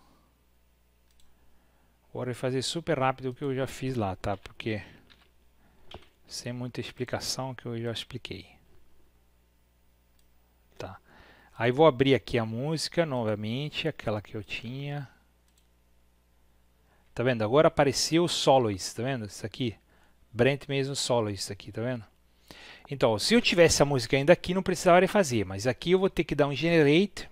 Vou fazer super rápido o que eu já fiz lá, tá? Porque sem muita explicação que eu já expliquei. Tá. Aí vou abrir aqui a música novamente, aquela que eu tinha. Tá vendo? Agora apareceu soloist, tá vendo? Isso aqui. Brent mesmo isso aqui, tá vendo? Então, se eu tivesse a música ainda aqui, não precisaria fazer, mas aqui eu vou ter que dar um generate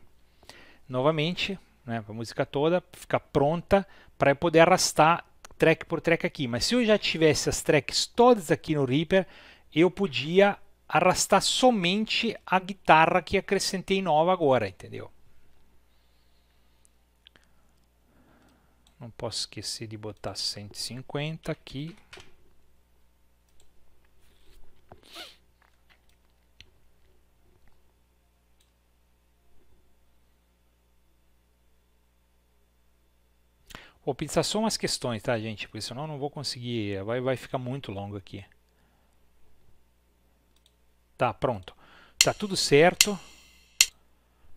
novamente, né, a música toda, ficar pronta para eu poder arrastar track por track aqui. Mas se eu já tivesse as tracks todas aqui no Reaper, eu podia arrastar somente a guitarra que acrescentei nova agora, entendeu? Não posso esquecer de botar 150 aqui. Vou pensar só umas questões, tá, gente? Porque senão eu não vou conseguir. Vai, vai ficar muito longo aqui. Tá, pronto. Tá tudo certo.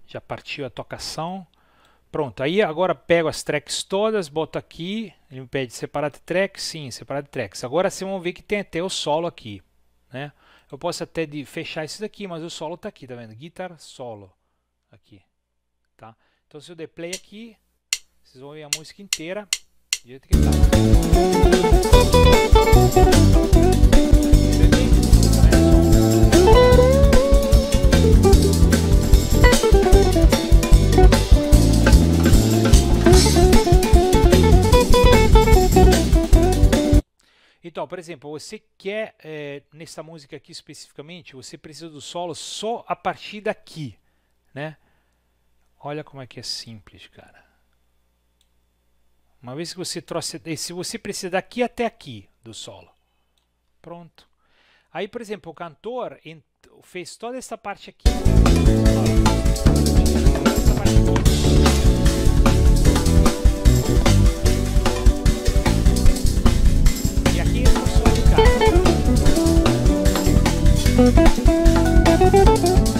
Já partiu a tocação. Pronto, aí agora pego as tracks todas, boto aqui, ele me pede separar de tracks, sim, separar de tracks. Agora vocês vão ver que tem até o solo aqui, né? Eu posso até de fechar isso daqui, mas o solo tá aqui, tá vendo? Guitar solo aqui, tá? Então se eu der play aqui, vocês vão ver a música inteira do jeito que tá. Então, por exemplo, você quer, é, nessa música aqui especificamente, você precisa do solo só a partir daqui, né? Olha como é que é simples, cara. Uma vez que você trouxe, se você precisa daqui até aqui do solo, pronto. Aí, por exemplo, o cantor fez toda essa parte aqui. Essa parte toda. Thank you.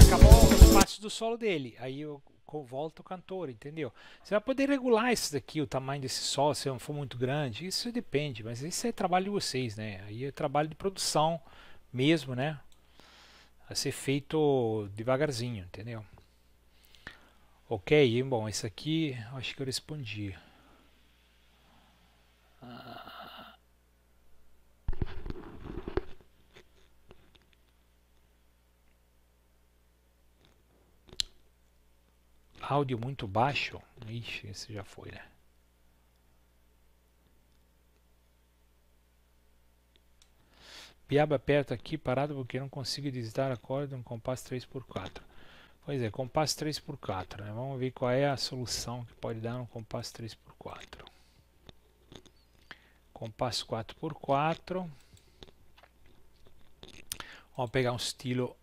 Acabou os passos do solo dele. Aí eu volta o cantor, entendeu? Você vai poder regular isso daqui, o tamanho desse sol, se não for muito grande, isso depende, mas isso é trabalho de vocês, né? Aí é trabalho de produção mesmo, né? A ser feito devagarzinho, entendeu? Ok, bom, isso aqui acho que eu respondi. Áudio muito baixo. Ixi, esse já foi, né? Piaba aperta aqui parado porque não consigo digitar a corda um compasso 3x4. Pois é, compasso 3x4, né? Vamos ver qual é a solução que pode dar no compasso 3x4. Compasso 4x4. Vamos pegar um estilo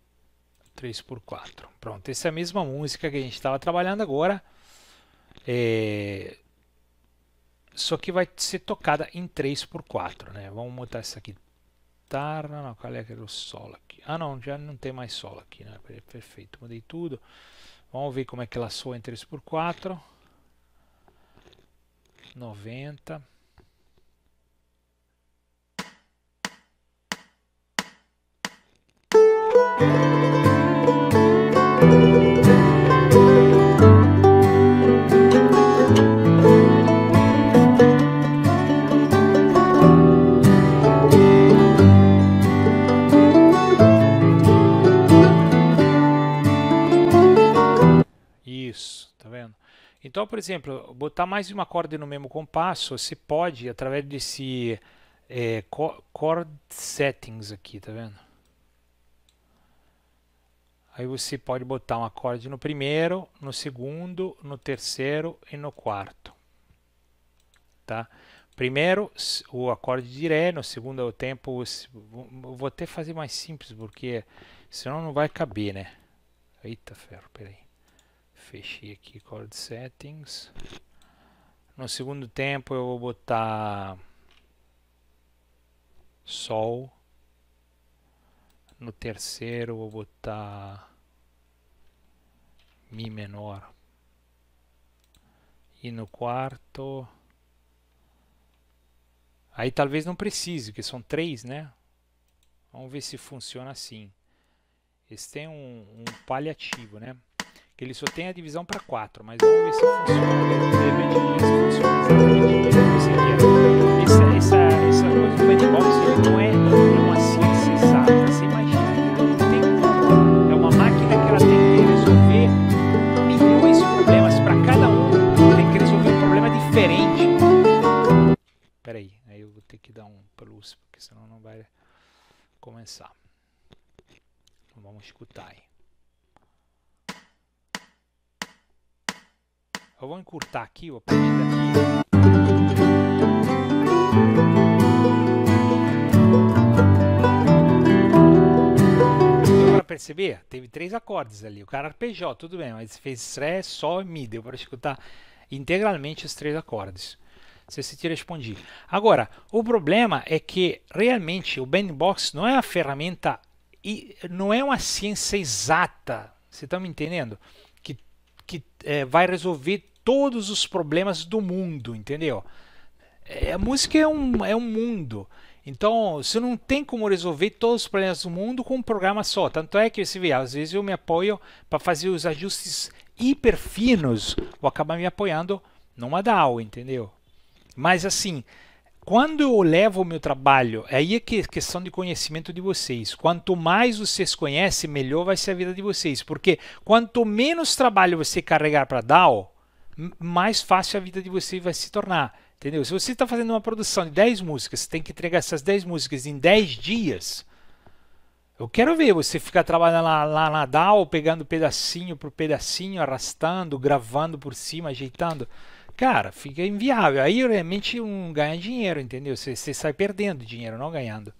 3x4. Pronto, essa é a mesma música que a gente estava trabalhando agora. É... Só que vai ser tocada em 3x4, né? Vamos montar essa aqui. Tarna, não, qual é aquele solo aqui? Ah, não, já não tem mais solo aqui, né? É perfeito, mudei tudo. Vamos ver como é que ela soa em 3x4. 90. thank Tá então, por exemplo, botar mais de uma corda no mesmo compasso, você pode através desse é, chord settings aqui, tá vendo? Aí você pode botar um acorde no primeiro, no segundo, no terceiro e no quarto. Tá? Primeiro o acorde de Ré, no segundo é o tempo. vou até fazer mais simples porque senão não vai caber, né? Eita ferro, peraí. Fechei aqui chord settings. No segundo tempo eu vou botar Sol. No terceiro eu vou botar Mi menor. E no quarto. Aí talvez não precise, que são três, né? Vamos ver se funciona assim. Esse tem um, um paliativo, né? Que ele só tem a divisão para quatro, mas vamos ver se funciona. porque senão não vai começar. Então vamos escutar aí. Eu vou encurtar aqui, o pegar daqui. perceber? Teve três acordes ali. O cara arpejou, tudo bem, mas fez Ré, Sol e Mi. Deu para escutar integralmente os três acordes se te respondi. Agora, o problema é que realmente o Bandbox não é uma ferramenta e não é uma ciência exata, você está me entendendo? Que, que é, vai resolver todos os problemas do mundo, entendeu? É, a música é um, é um mundo. Então, você não tem como resolver todos os problemas do mundo com um programa só. Tanto é que você vê, às vezes eu me apoio para fazer os ajustes hiper finos, vou acabar me apoiando numa DAO, entendeu? Mas assim, quando eu levo o meu trabalho, aí é que é questão de conhecimento de vocês. Quanto mais vocês conhecem, melhor vai ser a vida de vocês. Porque quanto menos trabalho você carregar para DAO, mais fácil a vida de vocês vai se tornar. Entendeu? Se você está fazendo uma produção de 10 músicas, você tem que entregar essas 10 músicas em 10 dias. Eu quero ver você ficar trabalhando lá, lá na DAO, pegando pedacinho por pedacinho, arrastando, gravando por cima, ajeitando cara, fica inviável. Aí realmente um ganha dinheiro, entendeu? Você, sai perdendo dinheiro, não ganhando.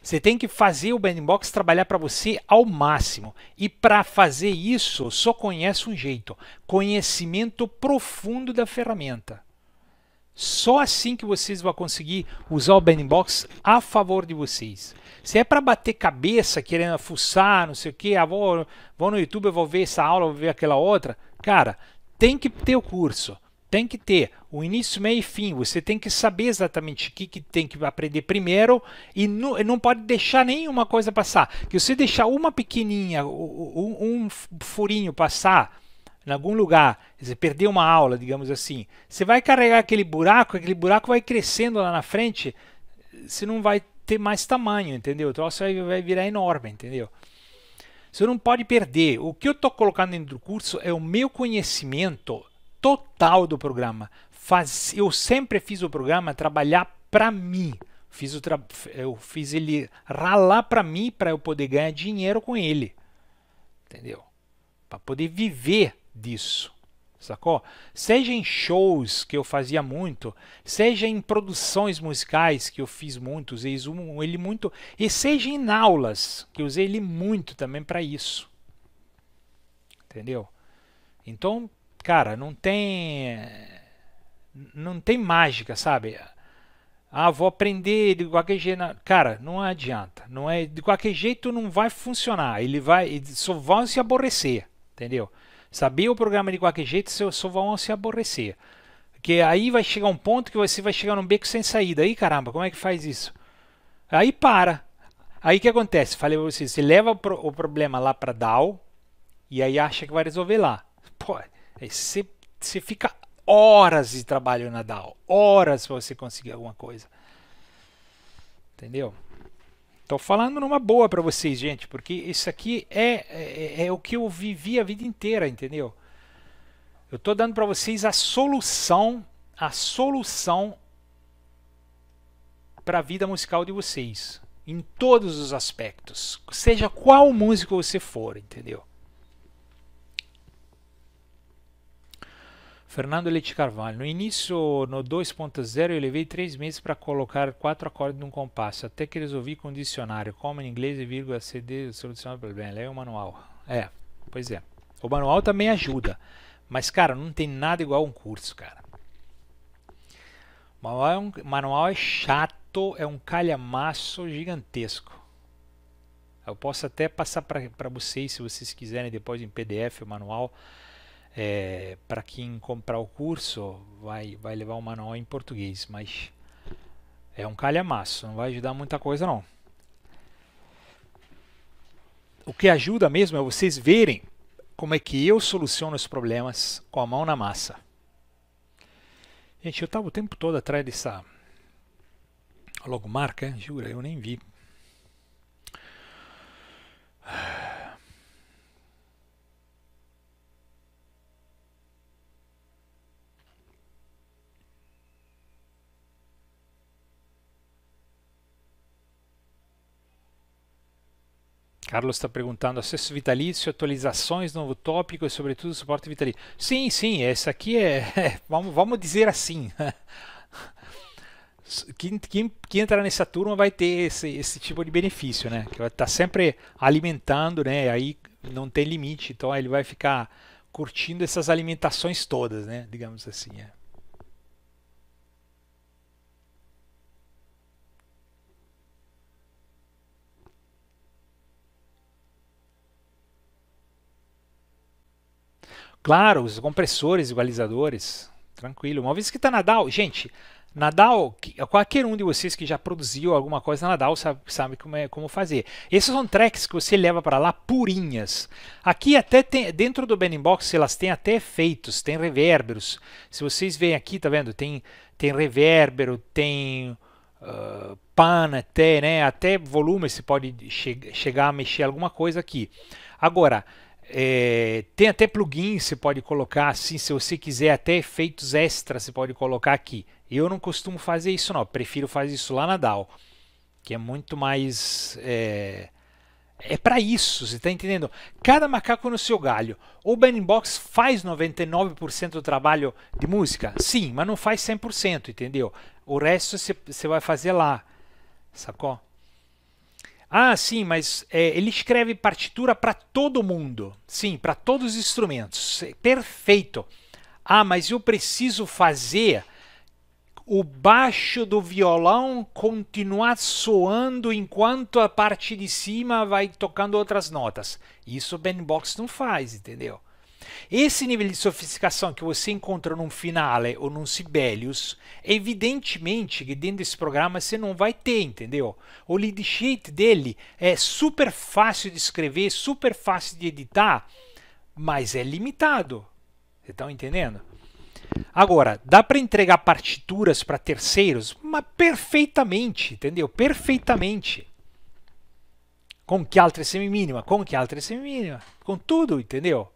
Você tem que fazer o Bandbox trabalhar para você ao máximo. E para fazer isso, só conhece um jeito: conhecimento profundo da ferramenta. Só assim que vocês vão conseguir usar o Bandbox a favor de vocês. Se é para bater cabeça, querendo fuçar, não sei o que, ah, vou, vou no YouTube, eu vou ver essa aula, vou ver aquela outra. Cara, tem que ter o curso tem que ter o início, meio e fim. Você tem que saber exatamente o que, que tem que aprender primeiro e não, não pode deixar nenhuma coisa passar. Que você deixar uma pequenininha, um, um furinho passar em algum lugar, você perder uma aula, digamos assim, você vai carregar aquele buraco, aquele buraco vai crescendo lá na frente, você não vai ter mais tamanho, entendeu? Então você vai, vai virar enorme, entendeu? Você não pode perder. O que eu estou colocando dentro do curso é o meu conhecimento total do programa. Faz, eu sempre fiz o programa trabalhar para mim. Fiz o tra... Eu fiz ele ralar para mim para eu poder ganhar dinheiro com ele. Entendeu? Para poder viver disso. Sacou? Seja em shows que eu fazia muito, seja em produções musicais que eu fiz muito, usei ele muito, e seja em aulas, que eu usei ele muito também para isso. Entendeu? Então, cara, não tem não tem mágica, sabe? Ah, vou aprender de qualquer jeito. Cara, não adianta. Não é de qualquer jeito não vai funcionar. Ele vai, só vão se aborrecer, entendeu? Saber o programa de qualquer jeito, só vão se aborrecer. Porque aí vai chegar um ponto que você vai chegar num beco sem saída. Aí, caramba, como é que faz isso? Aí para. Aí que acontece? Falei pra você, você leva o, problema lá para DAO e aí acha que vai resolver lá. Pô, você, é, fica horas de trabalho na DAO, horas para você conseguir alguma coisa. Entendeu? Estou falando numa boa para vocês, gente, porque isso aqui é, é, é, é, o que eu vivi a vida inteira, entendeu? Eu estou dando para vocês a solução, a solução para a vida musical de vocês, em todos os aspectos, seja qual músico você for, entendeu? Fernando Leite Carvalho. No início, no 2.0, eu levei três meses para colocar quatro acordes num compasso, até que resolvi com o dicionário, como em inglês, vírgula, CD, solucionado pelo bem. Leia é o manual. É, pois é. O manual também ajuda, mas, cara, não tem nada igual um curso, cara. Manual é, um, manual é chato, é um calhamaço gigantesco. Eu posso até passar para vocês, se vocês quiserem, depois em PDF o manual. É, para quem comprar o curso, vai, vai levar o manual em português, mas é um calhamaço, não vai ajudar muita coisa não. O que ajuda mesmo é vocês verem como é que eu soluciono os problemas com a mão na massa. Gente, eu estava o tempo todo atrás dessa logomarca, jura, eu nem vi. Carlos está perguntando acesso vitalício, atualizações, novo tópico e sobretudo suporte vitalício. Sim, sim, essa aqui é, é vamos, vamos dizer assim. Quem, quem, quem, entrar nessa turma vai ter esse, esse, tipo de benefício, né? Que vai estar tá sempre alimentando, né? Aí não tem limite, então ele vai ficar curtindo essas alimentações todas, né? Digamos assim. É. Claro, os compressores, igualizadores, tranquilo. Uma vez que está Nadal, gente, Nadal, qualquer um de vocês que já produziu alguma coisa na Nadal sabe, sabe como, é, como fazer. Esses são tracks que você leva para lá purinhas. Aqui até tem, dentro do Bending Box elas têm até efeitos, tem reverberos. Se vocês veem aqui, tá vendo? Tem, tem reverbero, tem uh, pan até, né? Até volume você pode che chegar a mexer alguma coisa aqui. Agora, é, tem até plugins, você pode colocar assim, se você quiser até efeitos extras, você pode colocar aqui. Eu não costumo fazer isso não, prefiro fazer isso lá na DAO, que é muito mais... É, é para isso, você está entendendo? Cada macaco no seu galho. O Bandbox faz 99% do trabalho de música? Sim, mas não faz 100%, entendeu? O resto você vai fazer lá, sacou? Ah, sim, mas é, ele escreve partitura para todo mundo. Sim, para todos os instrumentos. Perfeito. Ah, mas eu preciso fazer o baixo do violão continuar soando enquanto a parte de cima vai tocando outras notas. Isso o bandbox não faz, entendeu? Esse nível de sofisticação que você encontra num Finale ou num Sibelius, evidentemente que dentro desse programa você não vai ter, entendeu? O lead sheet dele é super fácil de escrever, super fácil de editar, mas é limitado. Vocês estão entendendo? Agora, dá para entregar partituras para terceiros? Mas perfeitamente, entendeu? Perfeitamente. Com que altra é semi-mínima? Com que altra é semi-mínima? Com tudo, entendeu?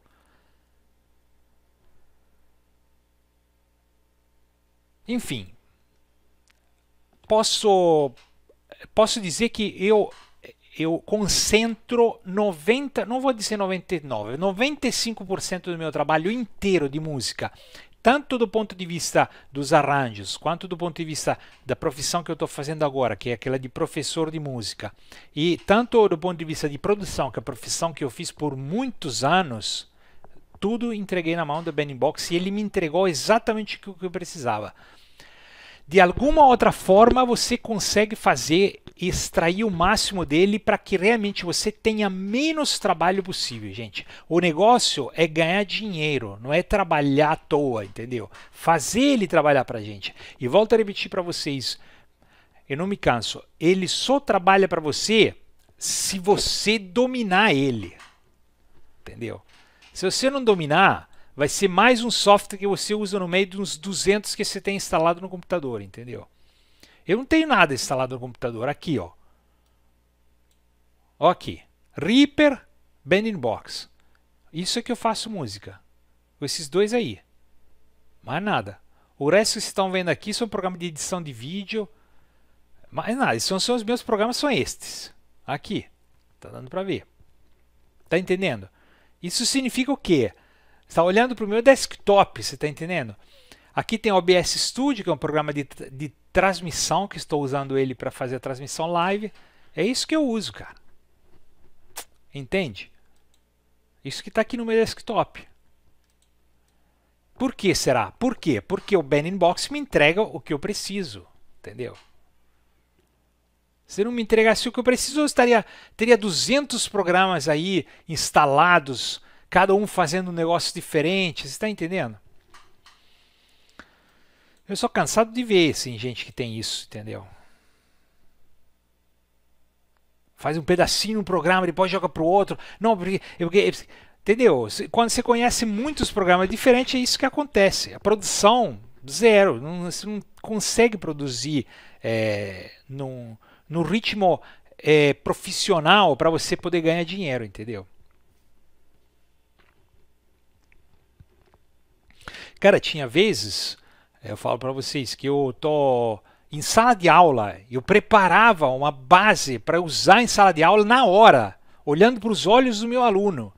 Enfim, posso posso dizer que eu eu concentro 90, não vou dizer 99, 95% do meu trabalho inteiro de música, tanto do ponto de vista dos arranjos, quanto do ponto de vista da profissão que eu estou fazendo agora, que é aquela de professor de música, e tanto do ponto de vista de produção, que é a profissão que eu fiz por muitos anos, tudo entreguei na mão do Benny Box e ele me entregou exatamente o que eu precisava de alguma outra forma você consegue fazer extrair o máximo dele para que realmente você tenha menos trabalho possível, gente. O negócio é ganhar dinheiro, não é trabalhar à toa, entendeu? Fazer ele trabalhar para gente. E volto a repetir para vocês, eu não me canso, ele só trabalha para você se você dominar ele, entendeu? Se você não dominar, vai ser mais um software que você usa no meio dos 200 que você tem instalado no computador, entendeu? Eu não tenho nada instalado no computador, aqui, ó. Ó aqui, Reaper, Bending Box. Isso é que eu faço música, com esses dois aí. Mais nada. O resto que vocês estão vendo aqui são programas de edição de vídeo, Mais nada, são, são os meus programas, são estes. Aqui, tá dando para ver. Tá entendendo? Isso significa o quê? está olhando para o meu desktop, você está entendendo? Aqui tem o OBS Studio, que é um programa de, de transmissão, que estou usando ele para fazer a transmissão live. É isso que eu uso, cara. Entende? Isso que está aqui no meu desktop. Por que será? Por quê? Porque o Ben Inbox me entrega o que eu preciso, entendeu? Se não me entregasse o que eu preciso, eu estaria, teria 200 programas aí instalados cada um fazendo um negócio diferente, você está entendendo? Eu sou cansado de ver assim, gente que tem isso, entendeu? Faz um pedacinho um programa, depois joga para o outro. Não, porque, porque, Entendeu? Quando você conhece muitos programas diferentes, é isso que acontece. A produção, zero. Não, você não consegue produzir é, no, no ritmo é, profissional para você poder ganhar dinheiro, entendeu? Cara, tinha vezes, eh, eu falo para vocês, que eu tô em sala de aula, eu preparava uma base para usar em sala de aula na hora, olhando para os olhos do meu aluno.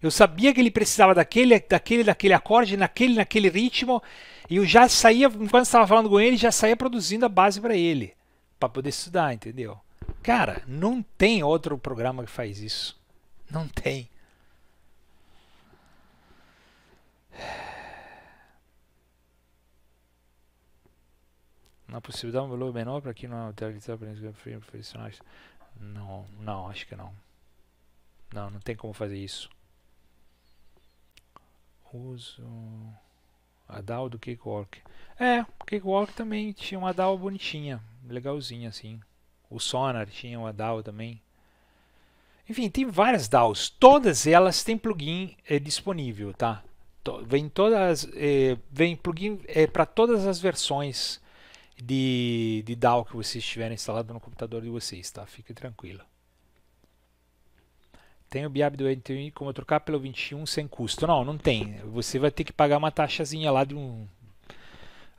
Eu sabia que ele precisava daquele, daquele, daquele acorde, naquele, naquele ritmo, e eu já saía, enquanto estava falando com ele, já saía produzindo a base para ele, para poder estudar, entendeu? Cara, não tem outro programa que faz isso. Não tem. na possibilidade de um valor menor para quem não é utilizado para profissionais? Não, não, acho que não. Não, não tem como fazer isso. Uso a DAO do Cakewalk. É, eh, o Cakewalk também tinha uma DAO bonitinha, legalzinha assim. O Sonar tinha uma DAO também. Enfim, tem várias DAOs. Todas elas têm plugin é, disponível, tá? Vem todas, é, vem plugin é, para todas as versões de, de DAW que vocês tiverem instalado no computador de vocês, tá? Fique tranquilo. Tem o BIAB do 21 como trocar pelo 21 sem custo? Não, não tem. Você vai ter que pagar uma taxazinha lá de um...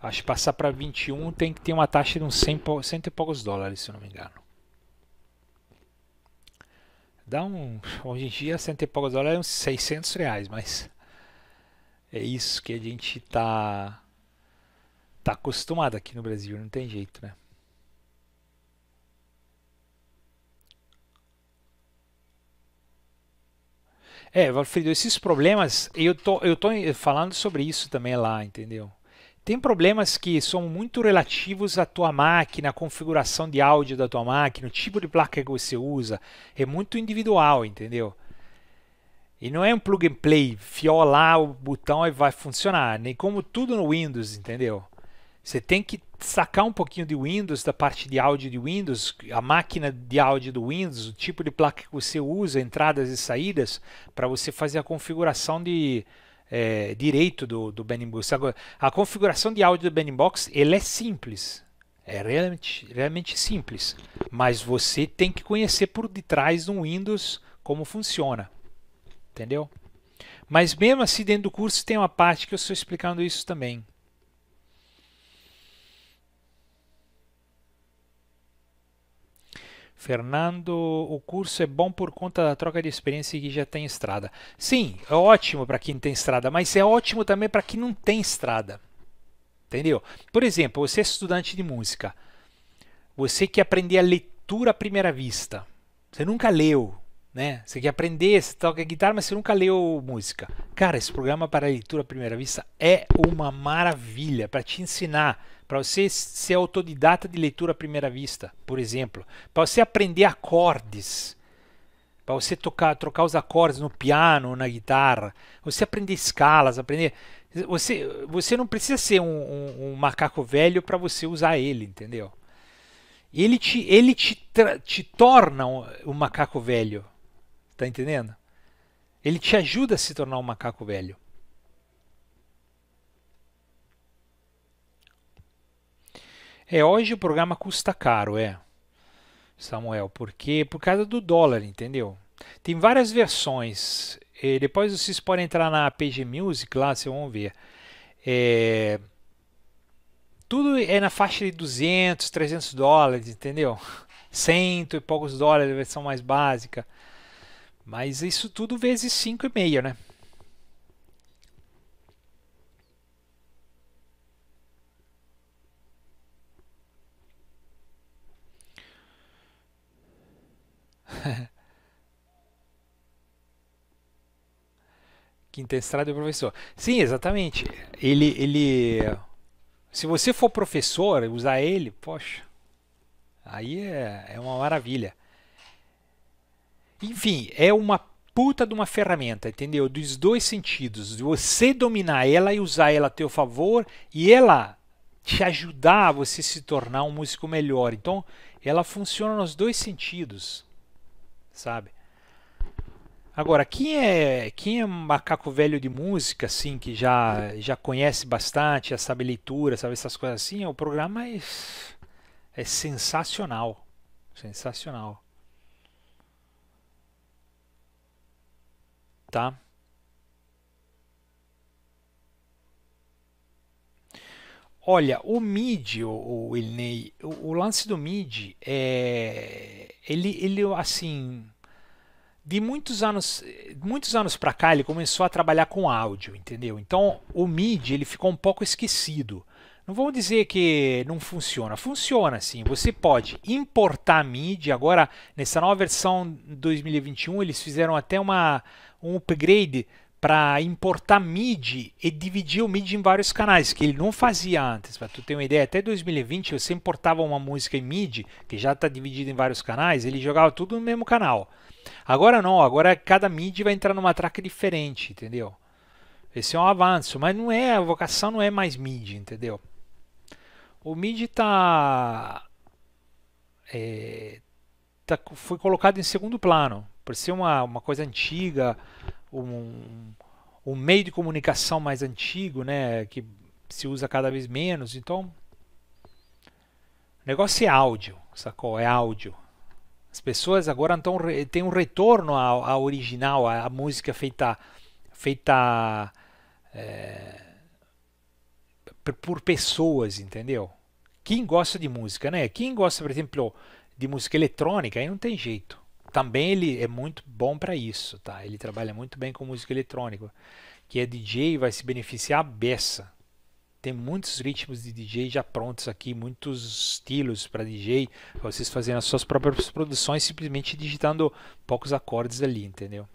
Acho que passar para 21 tem que ter uma taxa de uns 100, cento e poucos dólares, se eu não me engano. Dá um... Hoje em dia, cento e poucos dólares é uns 600 reais, mas... É isso que a gente está tá acostumado aqui no Brasil, não tem jeito, né? É, Valfrido, esses problemas, eu tô, eu tô falando sobre isso também lá, entendeu? Tem problemas que são muito relativos à tua máquina, à configuração de áudio da tua máquina, o tipo de placa que você usa. É muito individual, entendeu? E não é um plug and play, fiola o botão e vai funcionar. Nem como tudo no Windows, entendeu? Você tem que sacar um pouquinho de Windows, da parte de áudio de Windows, a máquina de áudio do Windows, o tipo de placa que você usa, entradas e saídas, para você fazer a configuração de é, direito do, do Box. Agora, a configuração de áudio do Benin Box ele é simples, é realmente, realmente simples, mas você tem que conhecer por detrás do Windows como funciona, entendeu? Mas mesmo assim, dentro do curso tem uma parte que eu estou explicando isso também. Fernando, o curso é bom por conta da troca de experiência que já tem estrada. Sim, é ótimo para quem tem estrada, mas é ótimo também para quem não tem estrada. Entendeu? Por exemplo, você é estudante de música. Você quer aprender a leitura à primeira vista. Você nunca leu, né? Você quer aprender, você toca guitarra, mas você nunca leu música. Cara, esse programa para leitura à primeira vista é uma maravilha para te ensinar, para você ser autodidata de leitura à primeira vista, por exemplo, para você aprender acordes, para você tocar, trocar os acordes no piano, na guitarra, você aprender escalas, aprender você, você não precisa ser um, um, um macaco velho para você usar ele, entendeu? Ele te, ele te, te torna um, um macaco velho, Tá entendendo? Ele te ajuda a se tornar um macaco velho. É, hoje o programa custa caro, é. Samuel, porque por causa do dólar, entendeu? Tem várias versões. E é, depois vocês podem entrar na PG Music lá, vocês vão ver. É... Tudo é na faixa de 200, 300 dólares, entendeu? Cento e poucos dólares, a versão mais básica. Mas isso tudo vezes 5,5, né? Quinta estrada é professor. Sim, exatamente. Ele, ele. Se você for professor, usar ele, poxa, aí é, é uma maravilha. Enfim, é uma puta de uma ferramenta, entendeu? Dos dois sentidos, de você dominar ela e usar ela a teu favor e ela te ajudar a você se tornar um músico melhor. Então, ela funciona nos dois sentidos, sabe? Agora, quem é quem é macaco velho de música, assim, que já já conhece bastante, já sabe leitura, sabe essas coisas assim, o programa é, é sensacional, sensacional. tá? Olha, o MIDI, o, o Ilney, o, o, lance do MIDI é ele, ele assim, de muitos anos, muitos anos para cá ele começou a trabalhar com áudio, entendeu? Então, o MIDI ele ficou um pouco esquecido. Não vamos dizer que não funciona. Funciona sim. Você pode importar MIDI. Agora, nessa nova versão 2021, eles fizeram até uma um upgrade para importar MIDI e dividir o MIDI em vários canais, que ele não fazia antes. Para tu ter uma ideia, até 2020 você importava uma música em MIDI, que já está dividida em vários canais, ele jogava tudo no mesmo canal. Agora não, agora cada MIDI vai entrar numa traca diferente, entendeu? Esse é um avanço, mas não é, a vocação não é mais MIDI, entendeu? O MIDI está é, tá, eh, tá foi colocado em segundo plano Parecia uma, uma coisa antiga, um, um meio de comunicação mais antigo, né? Que se usa cada vez menos. Então, o negócio é áudio, sacou? É áudio. As pessoas agora então têm um retorno à, original, à, à, música feita feita é, por pessoas, entendeu? Quem gosta de música, né? Quem gosta, por exemplo, de música eletrônica, aí não tem jeito também ele é muito bom para isso, tá? Ele trabalha muito bem com música eletrônica. Que é DJ vai se beneficiar beça. Tem muitos ritmos de DJ já prontos aqui, muitos estilos para DJ, pra vocês fazerem as suas próprias produções simplesmente digitando poucos acordes ali, entendeu?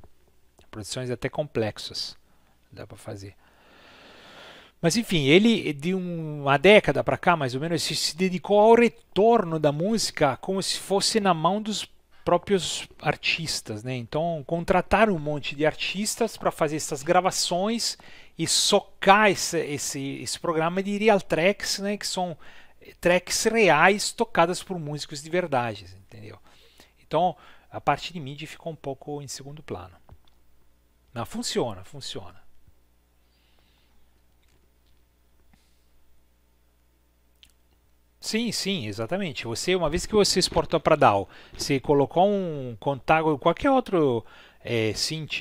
Produções até complexas dá para fazer. Mas enfim, ele de uma década para cá, mais ou menos, se dedicou ao retorno da música como se fosse na mão dos próprios artistas, né? Então contrataram um monte de artistas para fazer essas gravações e socar esse, esse, esse programa de real tracks, né? Que são tracks reais tocadas por músicos de verdade, entendeu? Então a parte de mídia ficou um pouco em segundo plano. Mas funciona, funciona. Sim, sim, exatamente. Você, uma vez que você exportou para DAO, você colocou um contágio, qualquer outro é, synth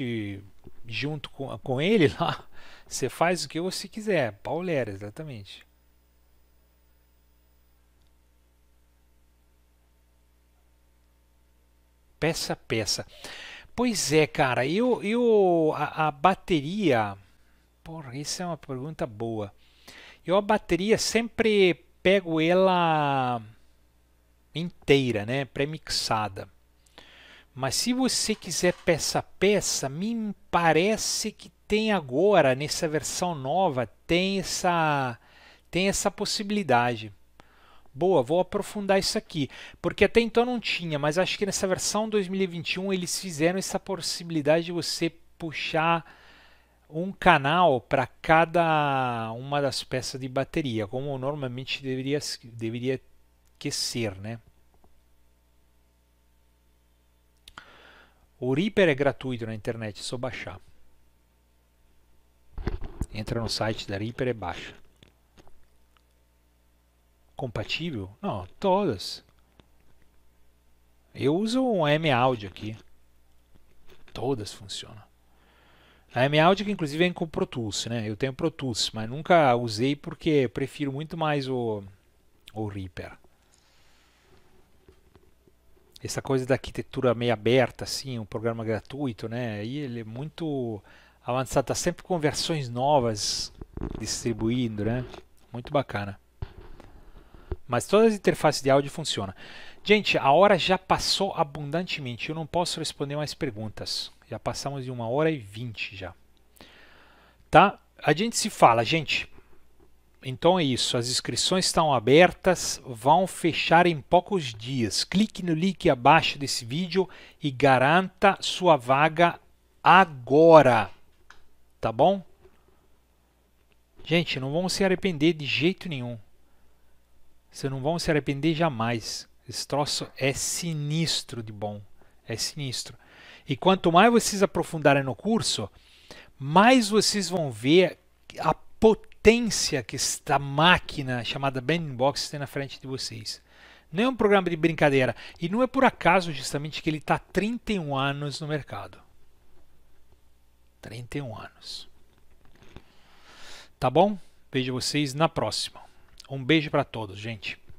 junto com, com ele lá, você faz o que você quiser, paulera, exatamente. Peça peça. Pois é, cara, eu, eu a, a bateria. Porra, isso é uma pergunta boa. Eu a bateria sempre pego ela inteira, né, pré-mixada. Mas se você quiser peça a peça, me parece que tem agora nessa versão nova tem essa tem essa possibilidade. Boa, vou aprofundar isso aqui, porque até então não tinha, mas acho que nessa versão 2021 eles fizeram essa possibilidade de você puxar um canal para cada uma das peças de bateria, como normalmente deveria, deveria que ser, né? O Reaper é gratuito na internet, é só baixar. Entra no site da Reaper e é baixa. Compatível? Não, todas. Eu uso um M-Audio aqui. Todas funcionam. A M-Audio que inclusive vem é com o Pro Tools, né? Eu tenho Pro Tools, mas nunca usei porque prefiro muito mais o, o Reaper. Essa coisa da arquitetura meio aberta, assim, um programa gratuito, né? Aí ele é muito avançado, tá sempre com versões novas distribuindo, né? Muito bacana. Mas todas as interfaces de áudio funcionam. Gente, a hora já passou abundantemente. Eu não posso responder mais perguntas. Já passamos de uma hora e vinte já. Tá? A gente se fala, gente. Então é isso, as inscrições estão abertas, vão fechar em poucos dias. Clique no link abaixo desse vídeo e garanta sua vaga agora. Tá bom? Gente, não vão se arrepender de jeito nenhum. Vocês não vão se arrepender jamais. Esse troço é sinistro de bom. É sinistro. E quanto mais vocês aprofundarem no curso, mais vocês vão ver a potência que esta máquina chamada Banding Box tem na frente de vocês. Não é um programa de brincadeira. E não é por acaso justamente que ele está 31 anos no mercado. 31 anos. Tá bom? Vejo vocês na próxima. Um beijo para todos, gente.